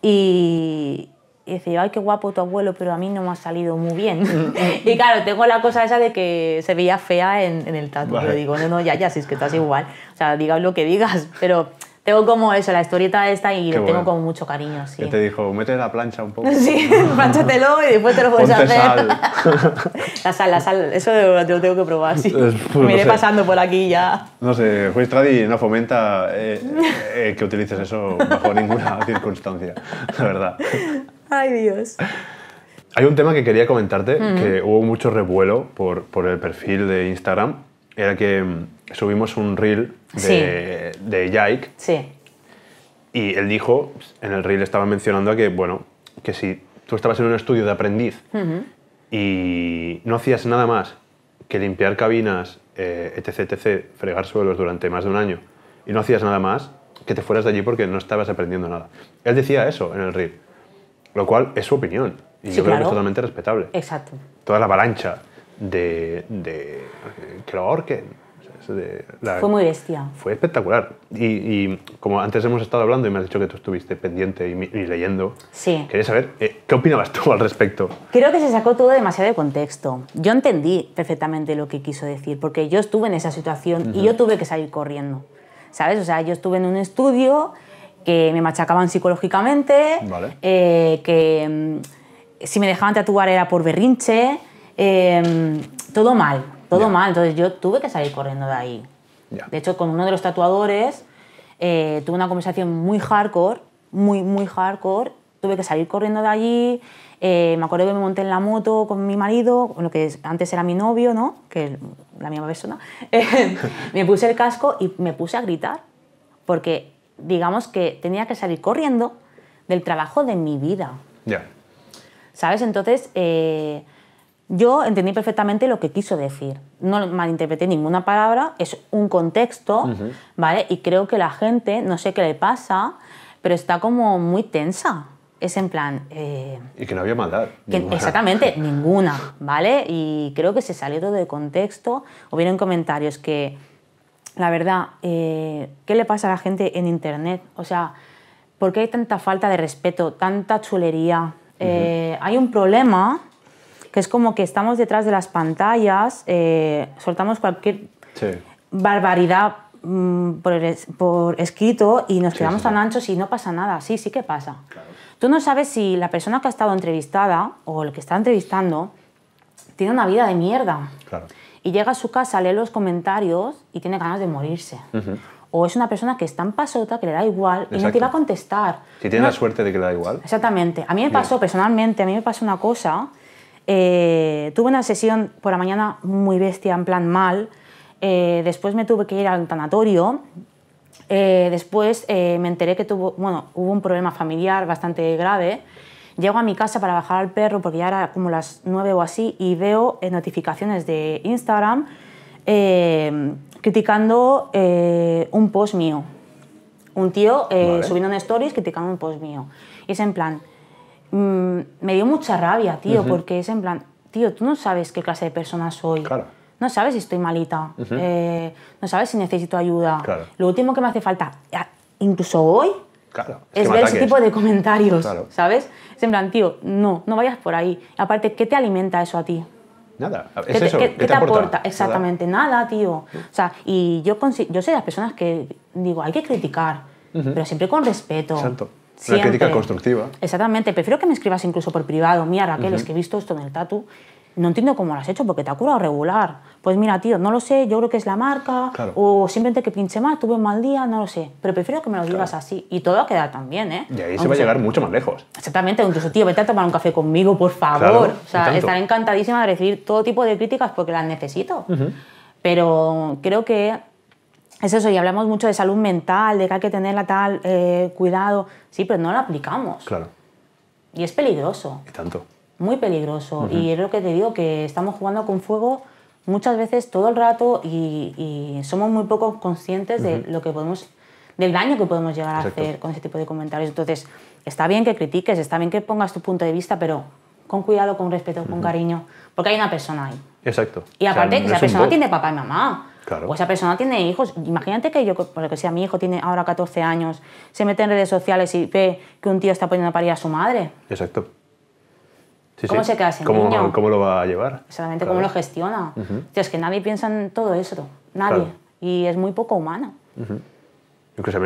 Speaker 2: y, y dice, ay, qué guapo tu abuelo, pero a mí no me ha salido muy bien. Mm, mm, mm. y claro, tengo la cosa esa de que se veía fea en, el tatu. Vale. Yo digo, no, no, ya, ya, si es que estás igual. O sea, digas lo que digas, pero tengo como eso, la historieta esta y lo tengo como mucho cariño. Sí. Que
Speaker 1: te dijo, mete la plancha un poco. Sí, planchatelo
Speaker 2: y después te lo puedes Ponte hacer.
Speaker 1: Sal.
Speaker 2: la sal, la sal, eso te lo tengo que probar, sí. Pues, me iré pasando por aquí ya.
Speaker 1: No sé, tradi no fomenta eh, eh, que utilices eso bajo ninguna circunstancia, la verdad.
Speaker 2: Ay, Dios.
Speaker 1: Hay un tema que quería comentarte, que hubo mucho revuelo por, por, el perfil de Instagram. Era que mm, subimos un reel de, Sí. Y él dijo, en el reel estaba mencionando que, bueno, que si tú estabas en un estudio de aprendiz y no hacías nada más que limpiar cabinas, eh, etc., etc., fregar suelos durante más de un año, y no hacías nada más, que te fueras de allí porque no estabas aprendiendo nada. Él decía eso en el reel. Lo cual es su opinión. Y yo creo que es totalmente respetable. Exacto. Toda la avalancha de, de eh, que lo ahorquen. fue muy bestia. Fue espectacular. Y, como antes hemos estado hablando y me has dicho que tú estuviste pendiente y, leyendo, sí. quería saber eh, qué opinabas tú al respecto.
Speaker 2: Creo que se sacó todo demasiado de contexto. Yo entendí perfectamente lo que quiso decir, porque yo estuve en esa situación y yo tuve que salir corriendo. ¿Sabes? O sea, yo estuve en un estudio que me machacaban psicológicamente, eh, que mm, si me dejaban tatuar era por berrinche, em, todo mal, todo mal. Entonces yo tuve que salir corriendo de ahí. De hecho, con uno de los tatuadores eh, tuve una conversación muy hardcore, muy, muy hardcore. Tuve que salir corriendo de allí. Eh, me acuerdo que me monté en la moto con mi marido, con lo que antes era mi novio, ¿no? Que la misma persona. me puse el casco y me puse a gritar. Porque digamos que tenía que salir corriendo del trabajo de mi vida. Ya. ¿Sabes? Entonces, eh, yo entendí perfectamente lo que quiso decir. No malinterpreté ninguna palabra, es un contexto, ¿vale? Y creo que la gente, no sé qué le pasa, pero está como muy tensa. Es en plan... Eh,
Speaker 1: y que no había maldad. Exactamente,
Speaker 2: ninguna, ¿vale? Y creo que se salió todo de contexto. Hubieron comentarios que la verdad, eh, ¿qué le pasa a la gente en Internet? O sea, ¿por qué hay tanta falta de respeto, tanta chulería? Eh, hay un problema que es como que estamos detrás de las pantallas, eh, soltamos cualquier barbaridad mm, por, escrito y nos quedamos tan anchos y no pasa nada. Sí, sí que pasa. Tú no sabes si la persona que ha estado entrevistada o el que está entrevistando tiene una vida de mierda. Claro y llega a su casa, lee los comentarios y tiene ganas de morirse. O es una persona que está tan pasota, que le da igual y no te va a contestar.
Speaker 1: Si tiene la suerte de que le da igual.
Speaker 2: Exactamente. A mí me pasó, personalmente, a mí me pasó una cosa. Eh, tuve una sesión por la mañana muy bestia, en plan mal. Eh, después me tuve que ir al tanatorio. Eh, después me enteré que tuvo, bueno, hubo un problema familiar bastante grave. Llego a mi casa para bajar al perro porque ya era como las 9 o así y veo eh, notificaciones de Instagram eh, criticando eh, un post mío. Un tío eh, subiendo en stories criticando un post mío. Y es en plan, mm, me dio mucha rabia, tío, porque es en plan, tío, tú no sabes qué clase de persona soy. No sabes si estoy malita, no sabes si necesito ayuda. Lo último que me hace falta, incluso hoy,
Speaker 1: es, ver ese tipo de comentarios,
Speaker 2: ¿sabes? Sembran en plan, tío, no, no vayas por ahí. Aparte, ¿qué te alimenta eso a ti?
Speaker 1: Nada, ¿Qué ¿qué, te, aporta? Exactamente,
Speaker 2: nada. tío. O sea, y yo, yo soy de las personas que digo, hay que criticar, pero siempre con respeto. Exacto. crítica constructiva. Exactamente, prefiero que me escribas incluso por privado. Mira, Raquel, es que he visto esto en el tatu no entiendo cómo lo has hecho porque te ha curado regular. Pues mira, tío, no lo sé, yo creo que es la marca, claro. o simplemente que pinche más, tuve un mal día, no lo sé. Pero prefiero que me lo digas así. Y todo va a quedar también, ¿eh? Y ahí se va a llegar mucho más lejos. Exactamente, incluso, tío, vete a tomar un café conmigo, por favor. o sea, estaré encantadísima de recibir todo tipo de críticas porque las necesito. Pero creo que es eso, y hablamos mucho de salud mental, de que hay que tenerla tal, eh, cuidado. Sí, pero no la aplicamos.
Speaker 1: Claro. Y
Speaker 2: es peligroso. Y tanto muy peligroso. Y es lo que te digo, que estamos jugando con fuego muchas veces todo el rato y, somos muy poco conscientes de lo que podemos del daño que podemos llegar a hacer con ese tipo de comentarios. Entonces, está bien que critiques, está bien que pongas tu punto de vista, pero con cuidado, con respeto, con cariño, porque hay una persona ahí.
Speaker 1: Exacto. Y aparte, esa persona tiene
Speaker 2: papá y mamá. Claro. O esa persona tiene hijos. Imagínate que yo, por lo que sea, mi hijo tiene ahora 14 años, se mete en redes sociales y ve que un tío está poniendo a parir a su madre.
Speaker 1: Exacto. ¿Cómo se queda ese niño? ¿Cómo lo va a llevar?
Speaker 2: Exactamente, ¿cómo lo gestiona? es que nadie piensa en todo eso, nadie. Y es muy poco humano.
Speaker 1: Incluso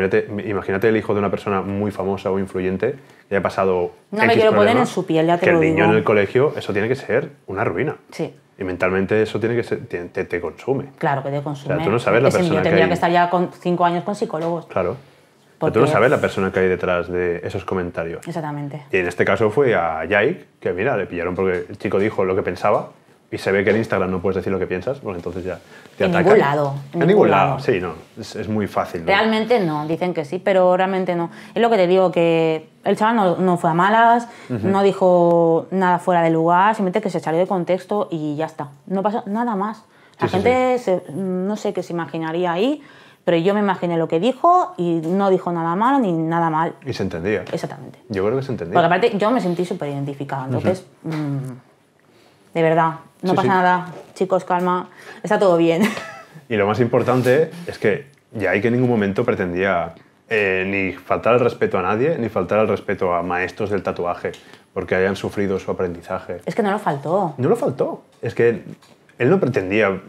Speaker 1: imagínate el hijo de una persona muy famosa o influyente que haya pasado. No me quiero poner en su piel, ya te que el niño en el colegio, eso tiene que ser una ruina. Sí. Y mentalmente eso tiene que ser, te, consume.
Speaker 2: Claro que te consume. tú no sabes la Ese persona. Yo tendría que, que, estar ya con cinco años con psicólogos.
Speaker 1: Claro. Pero tú no sabes la persona que hay detrás de esos comentarios. Exactamente. Y en este caso fue a Jake, que mira, le pillaron porque el chico dijo lo que pensaba y se ve que en Instagram no puedes decir lo que piensas, porque entonces ya te atacan. Ningún lado, en, ningún lado. sí, no. Es, muy fácil. Realmente
Speaker 2: no, dicen que sí, pero realmente no. Es lo que te digo, que el chaval no, fue a malas, no dijo nada fuera de lugar, simplemente que se salió de contexto y ya está. No pasa nada más. La gente, no sé qué se imaginaría ahí, pero yo me imaginé lo que dijo y no dijo nada malo ni nada mal.
Speaker 1: Y se entendía. Exactamente. Yo creo que se entendía. Porque aparte
Speaker 2: yo me sentí súper identificada. Entonces, mm, de verdad, no pasa nada. Chicos, calma. Está todo bien.
Speaker 1: Y lo más importante es que ya hay que en ningún momento pretendía eh, ni faltar el respeto a nadie, ni faltar el respeto a maestros del tatuaje porque hayan sufrido su aprendizaje. Es
Speaker 2: que no lo faltó.
Speaker 1: No lo faltó. Es que él no pretendía,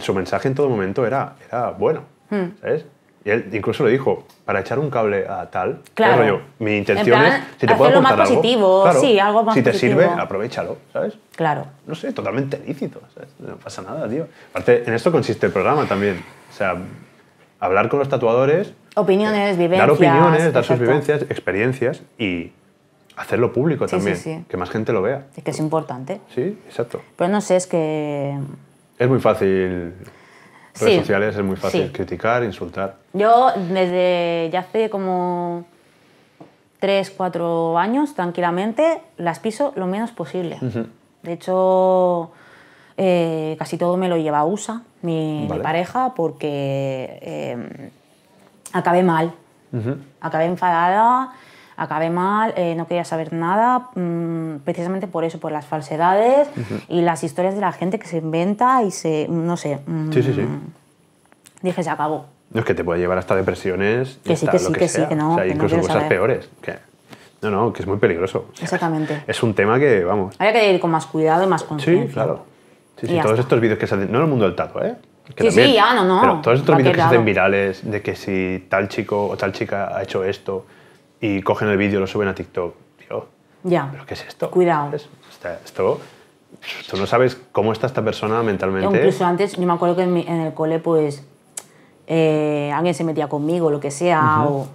Speaker 1: su mensaje en todo momento era, era bueno. Hmm. ¿Sabes? Y él incluso le dijo, para echar un cable a tal, claro. mi intención es, si te puedo aportar algo, positivo, claro, algo si te sirve, aprovechalo, ¿sabes? Claro. No sé, totalmente lícito, no pasa nada, tío. Aparte, en esto consiste el programa también, o sea, hablar con los tatuadores.
Speaker 2: Opiniones, eh, vivencias. Dar opiniones, dar sus vivencias,
Speaker 1: experiencias y hacerlo público también, que más gente lo vea.
Speaker 2: Es que es importante.
Speaker 1: Sí, exacto.
Speaker 2: Pero no sé, es que...
Speaker 1: Es muy fácil redes sociales es muy fácil criticar, insultar.
Speaker 2: Yo desde ya hace como 3, 4 años, tranquilamente, las piso lo menos posible. De hecho, eh, casi todo me lo lleva a USA, mi, pareja, porque eh, acabé mal. Acabé enfadada acabé mal, eh, no quería saber nada, mm, precisamente por eso, por las falsedades y las historias de la gente que se inventa y se, no sé. Mm, sí, sí, sí. Dije, se acabó.
Speaker 1: No, es que te puede llevar hasta depresiones. Que sí, que sí, que, sí, que no. O sea, incluso cosas peores. Que... No, no, que es muy peligroso.
Speaker 2: Exactamente.
Speaker 1: Es un tema que, vamos.
Speaker 2: Habría que ir con más cuidado y más conciencia. Sí,
Speaker 1: claro. Sí, sí, todos estos vídeos que se hacen, no en el mundo del tato, ¿eh?
Speaker 2: Que sí, ya, ah, no, no. Pero todos estos vídeos que se hacen
Speaker 1: virales de que si tal chico o tal chica ha hecho esto, y cogen el vídeo lo suben a TikTok. Tío,
Speaker 2: ya. ¿pero qué es esto? Cuidado.
Speaker 1: Esto, tú no sabes cómo está esta persona mentalmente. Incluso
Speaker 2: antes, yo me acuerdo que en, el cole, pues, eh, alguien se metía conmigo, lo que sea, o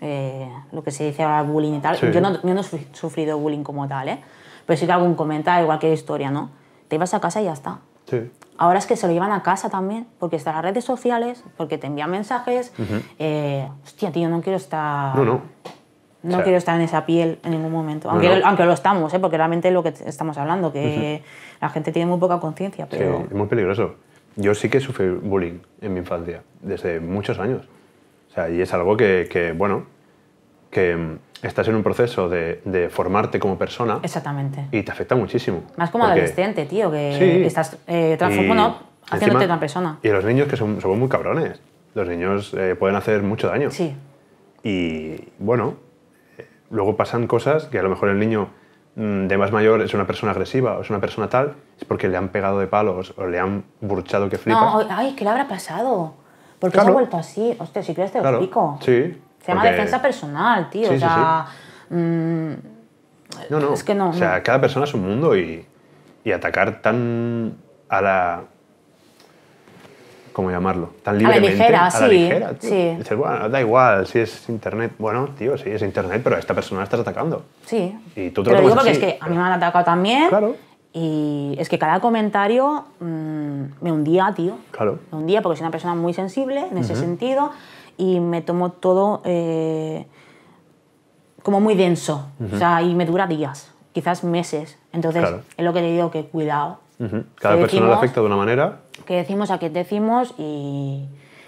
Speaker 2: eh, lo que se dice ahora, bullying y tal. Yo, no, yo no he sufrido bullying como tal, ¿eh? Pero sí que algún comentario, que historia, ¿no? Te ibas a casa y ya está. Sí. Ahora es que se lo llevan a casa también, porque están las redes sociales, porque te envían mensajes. Eh, hostia, tío, no quiero estar. No, no. No quiero estar en esa piel en ningún momento. Aunque, lo estamos, ¿eh? porque realmente es lo que estamos hablando, que la gente tiene muy poca conciencia. es
Speaker 1: muy peligroso. Yo sí que sufrí bullying en mi infancia, desde muchos años. O sea, y es algo que bueno, que estás en un proceso de, formarte como persona.
Speaker 2: Exactamente.
Speaker 1: Y te afecta muchísimo.
Speaker 2: Más como adolescente, tío, que estás eh, transformando, una persona.
Speaker 1: Y los niños que son, muy cabrones. Los niños eh, pueden hacer mucho daño. Sí. Y bueno, eh, luego pasan cosas que a lo mejor el niño mm, de más mayor es una persona agresiva o es una persona tal, es porque le han pegado de palos o le han burchado que flipas. No,
Speaker 2: ay, ¿qué le habrá pasado? ¿Por qué se ha vuelto así? Hostia, si quieres te
Speaker 1: Sí, se llama defensa
Speaker 2: personal, tío. o sea, sí, mm,
Speaker 1: no, no. Es que no. O sea, cada persona es un mundo y, y atacar tan a la ¿cómo llamarlo? Tan libremente. A la ligera, a sí. La ligera, sí. Dices, bueno, da igual, si es internet. Bueno, tío, sí, es internet, pero a esta persona la estás atacando. Sí. Y tú te pero lo digo porque es que
Speaker 2: a mí me han atacado también. Claro. Y es que cada comentario mm, me hundía, tío. Claro. Me hundía porque soy una persona muy sensible en ese sentido y me tomo todo eh, como muy denso, o sea, y me dura días, quizás meses. Entonces, es lo que te digo, que cuidado.
Speaker 1: Cada persona le afecta de una manera.
Speaker 2: Que decimos a qué decimos y,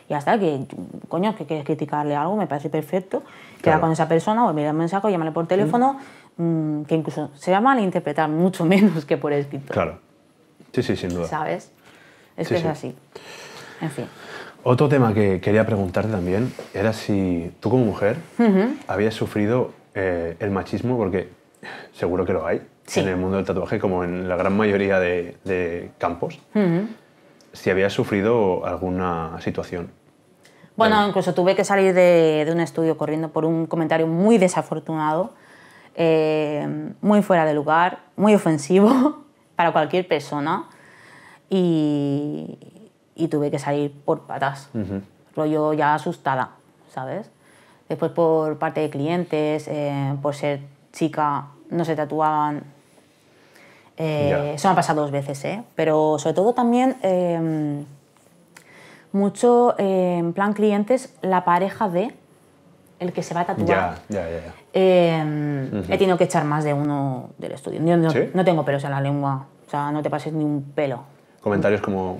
Speaker 2: y hasta que, coño, que quieres criticarle algo, me parece perfecto. Claro. Queda con esa persona o mira un mensaje o llámale por teléfono, mm, que incluso se va a interpretar mucho menos que por escrito.
Speaker 1: Claro. Sí, sí, sin duda. ¿Sabes? Es que es así. En fin. Otro tema que quería preguntarte también era si tú como mujer habías sufrido eh, el machismo, porque seguro que lo hay en el mundo del tatuaje como en la gran mayoría de, campos, si habías sufrido alguna situación.
Speaker 2: Bueno, incluso tuve que salir de, un estudio corriendo por un comentario muy desafortunado, eh, muy fuera de lugar, muy ofensivo para cualquier persona. Y, y tuve que salir por patas, rollo ya asustada, ¿sabes? Después por parte de clientes, eh, por ser chica, no se tatuaban. Eh, eso me ha pasado dos veces, ¿eh? Pero sobre todo también... Eh, mucho en plan clientes la pareja de el que se va a tatuar. Ya, ya, ya. He tenido que echar más de uno del estudio. no, tengo pelos en la lengua, o sea, no te pases ni un pelo.
Speaker 1: Comentarios como,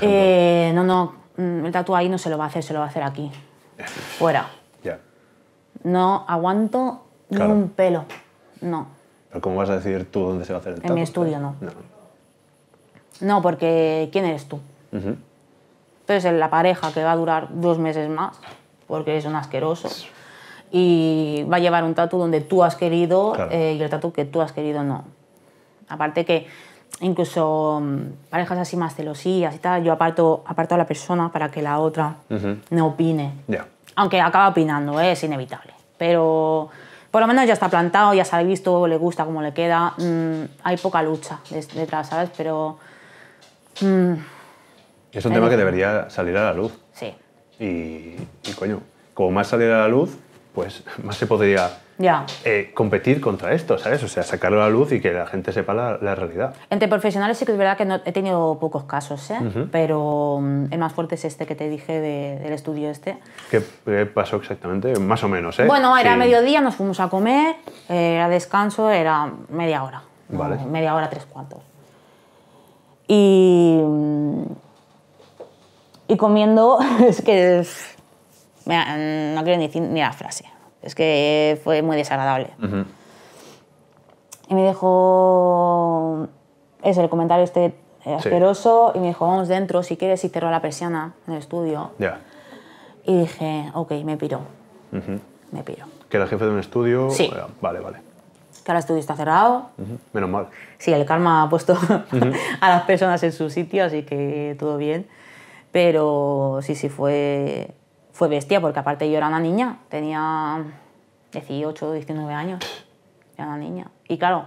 Speaker 2: eh, no, no, mm, el tatuaje ahí no se lo va a hacer, se lo va a hacer aquí.
Speaker 1: Fuera. Ya.
Speaker 2: No aguanto ni un pelo. No.
Speaker 1: cómo vas a decir tú dónde se va a hacer el tatuaje. En mi estudio, no.
Speaker 2: No, porque ¿quién eres tú?
Speaker 1: Entonces,
Speaker 2: la pareja que va a durar dos meses más, porque es un asqueroso, y va a llevar un tatu donde tú has querido eh, y el tatuaje que tú has querido no. Aparte que incluso mm, parejas así más celosías y tal, yo aparto, aparto a la persona para que la otra no opine. Aunque acaba opinando, ¿eh? es inevitable. Pero por lo menos ya está plantado, ya se ha visto, le gusta cómo le queda. Mm, hay poca lucha detrás, ¿sabes? Pero... Mm,
Speaker 1: es un tema eh. que debería salir a la luz. Sí. Y, y coño, como más saliera a la luz, pues más se podría ya. Eh, competir contra esto, ¿sabes? O sea, sacarlo a la luz y que la gente sepa la, la realidad.
Speaker 2: Entre profesionales sí que es verdad que he tenido pocos casos, ¿eh? Pero mm, el más fuerte es este que te dije del estudio este.
Speaker 1: ¿Qué, pasó exactamente? Más o menos, ¿eh? Bueno, era
Speaker 2: mediodía, nos fuimos a comer, era descanso, era media hora. Vale. media hora, tres cuartos. Y... Mm, y comiendo, es que... no quiero ni decir ni la frase. Es que fue muy desagradable. Y me dejó... Es el comentario este eh, asqueroso, y me dijo, vamos dentro, si quieres, y cerró la persiana en el estudio. Y dije, ok, me piro.
Speaker 1: Me piro. ¿Que era jefe de un estudio? Eh, vale, vale.
Speaker 2: Que ahora el estudio está cerrado. Menos mal. Sí, el karma ha puesto a las personas en su sitio, así que todo bien. Pero sí, sí, fue fue bestia, porque aparte yo era una niña, tenía 18, 19 años, era una niña. Y claro,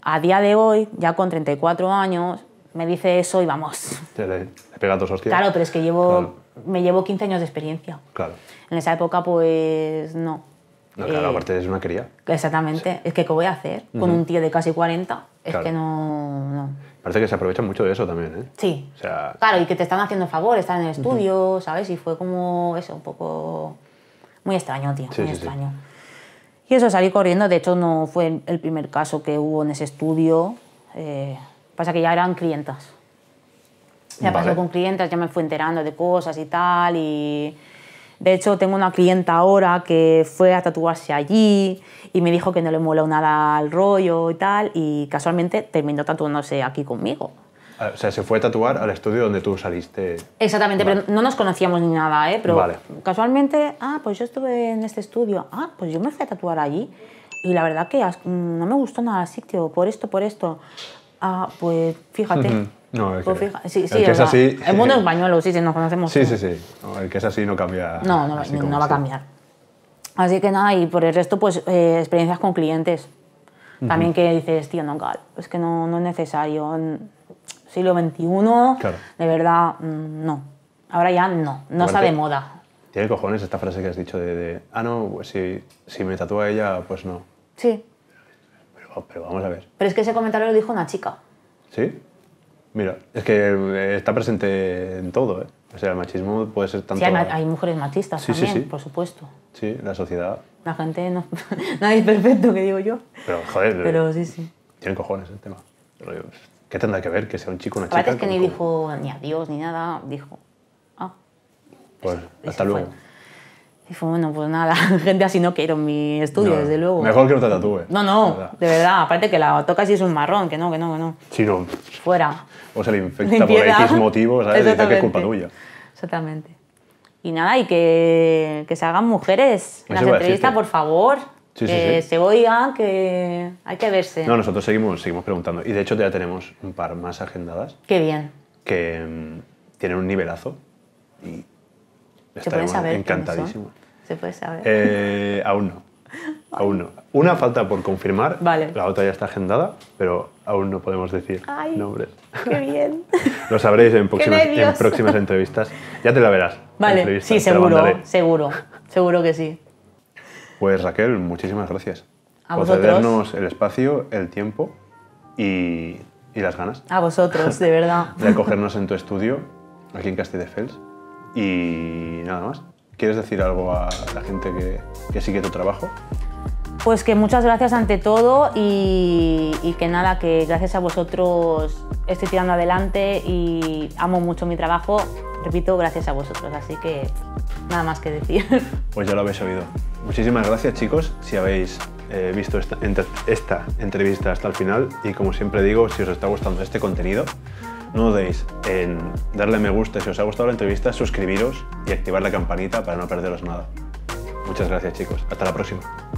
Speaker 2: a día de hoy, ya con 34 años, me dice eso y vamos.
Speaker 1: Te hostias. Claro, pero es
Speaker 2: que llevo, me llevo 15 años de experiencia. Claro. En esa época, pues no.
Speaker 1: No, claro, eh, aparte es una cría.
Speaker 2: Exactamente. Es que, ¿qué voy a hacer con un tío de casi 40? Es que no, no.
Speaker 1: Parece que se aprovechan mucho de eso también, ¿eh? Sí. O sea... Claro, y
Speaker 2: que te están haciendo favor, están en el estudio, ¿sabes? Y fue como eso, un poco... Muy extraño, tío, muy extraño. Y eso, salí corriendo. De hecho, no fue el primer caso que hubo en ese estudio. Eh, pasa que ya eran clientas. Ya pasó con clientas, ya me fui enterando de cosas y tal, y de hecho, tengo una clienta ahora que fue a tatuarse allí y me dijo que no le moló nada el rollo y tal, y casualmente terminó tatuándose aquí conmigo.
Speaker 1: Ah, o sea, se fue a tatuar al estudio donde tú saliste.
Speaker 2: Exactamente, pero no nos conocíamos ni nada, ¿eh? Pero vale. casualmente, ah, pues yo estuve en este estudio, ah, pues yo me fui a tatuar allí y la verdad que mm, no me gustó nada el sitio, por esto, por esto. Ah, pues fíjate.
Speaker 1: No, es que, sí, sí, el es así... El mundo es
Speaker 2: pañuelo, sí, sí, nos conocemos. Sí, sí,
Speaker 1: sí. el que es así no cambia. No, no, no va a cambiar.
Speaker 2: Así que nada, y por el resto, pues eh, experiencias con clientes. También que dices, tío, no, es que no, no es necesario. siglo XXI, de verdad, mm, no. Ahora ya no, no está de moda.
Speaker 1: Tiene cojones esta frase que has dicho de, ah, no, pues si, si me tatúa ella, pues no. Sí. Pero, pero, vamos a ver.
Speaker 2: Pero es que ese comentario lo dijo una chica.
Speaker 1: ¿Sí? Mira, es que eh, está presente en todo, ¿eh? O sea, el machismo puede ser tanto... Sí, hay,
Speaker 2: mujeres machistas también,
Speaker 1: por supuesto. Sí, la sociedad...
Speaker 2: La gente no... Nadie es perfecto, que digo yo.
Speaker 1: Pero, joder... Eh, Pero sí, sí. Tienen cojones el tema. Eh, ¿Qué tendrá que ver que sea un chico o una chica? es que ni
Speaker 2: dijo ni adiós ni nada, dijo... Ah.
Speaker 1: Pues, hasta luego.
Speaker 2: Y fue, bueno, pues nada, gente así no quiero mi estudio, desde luego. Mejor
Speaker 1: que no te tatúe. No, no, de
Speaker 2: verdad. Aparte que la tocas y es un marrón, que no, que no, que no. Sí, no. Fuera.
Speaker 1: O se le infecta por X motivo, ¿sabes? Dice que es culpa tuya.
Speaker 2: Exactamente. Y nada, y que, que se hagan mujeres en las entrevistas, por favor.
Speaker 1: que se
Speaker 2: oigan, que hay que verse. No, nosotros
Speaker 1: seguimos, seguimos preguntando. Y de hecho ya tenemos un par más agendadas. Qué bien. Que mm, tienen un nivelazo. Y se puede saber. Encantadísimo. Se puede saber. Eh, aún no. Aún no. Una falta por confirmar, vale. la otra ya está agendada, pero aún no podemos decir Ay, nombres. ¡Qué bien! Lo sabréis en próximas, próximas, entrevistas. Ya te la verás. Vale, sí, seguro,
Speaker 2: seguro, seguro que sí.
Speaker 1: Pues Raquel, muchísimas gracias. A por darnos el espacio, el tiempo y, y las ganas.
Speaker 2: A vosotros, de verdad. de
Speaker 1: acogernos en tu estudio, aquí en Castelldefels. Y nada más. ¿Quieres decir algo a la gente que, sigue tu trabajo?
Speaker 2: Pues que muchas gracias ante todo y, que nada, que gracias a vosotros estoy tirando adelante y amo mucho mi trabajo. Repito, gracias a vosotros, así que nada más que decir.
Speaker 1: Pues ya lo habéis oído. Muchísimas gracias chicos si habéis eh, visto esta entrevista hasta el final y como siempre digo, si os está gustando este contenido, no dudéis en darle me gusta si os ha gustado la entrevista, suscribiros y activar la campanita para no perderos nada. Muchas gracias chicos. Hasta la próxima.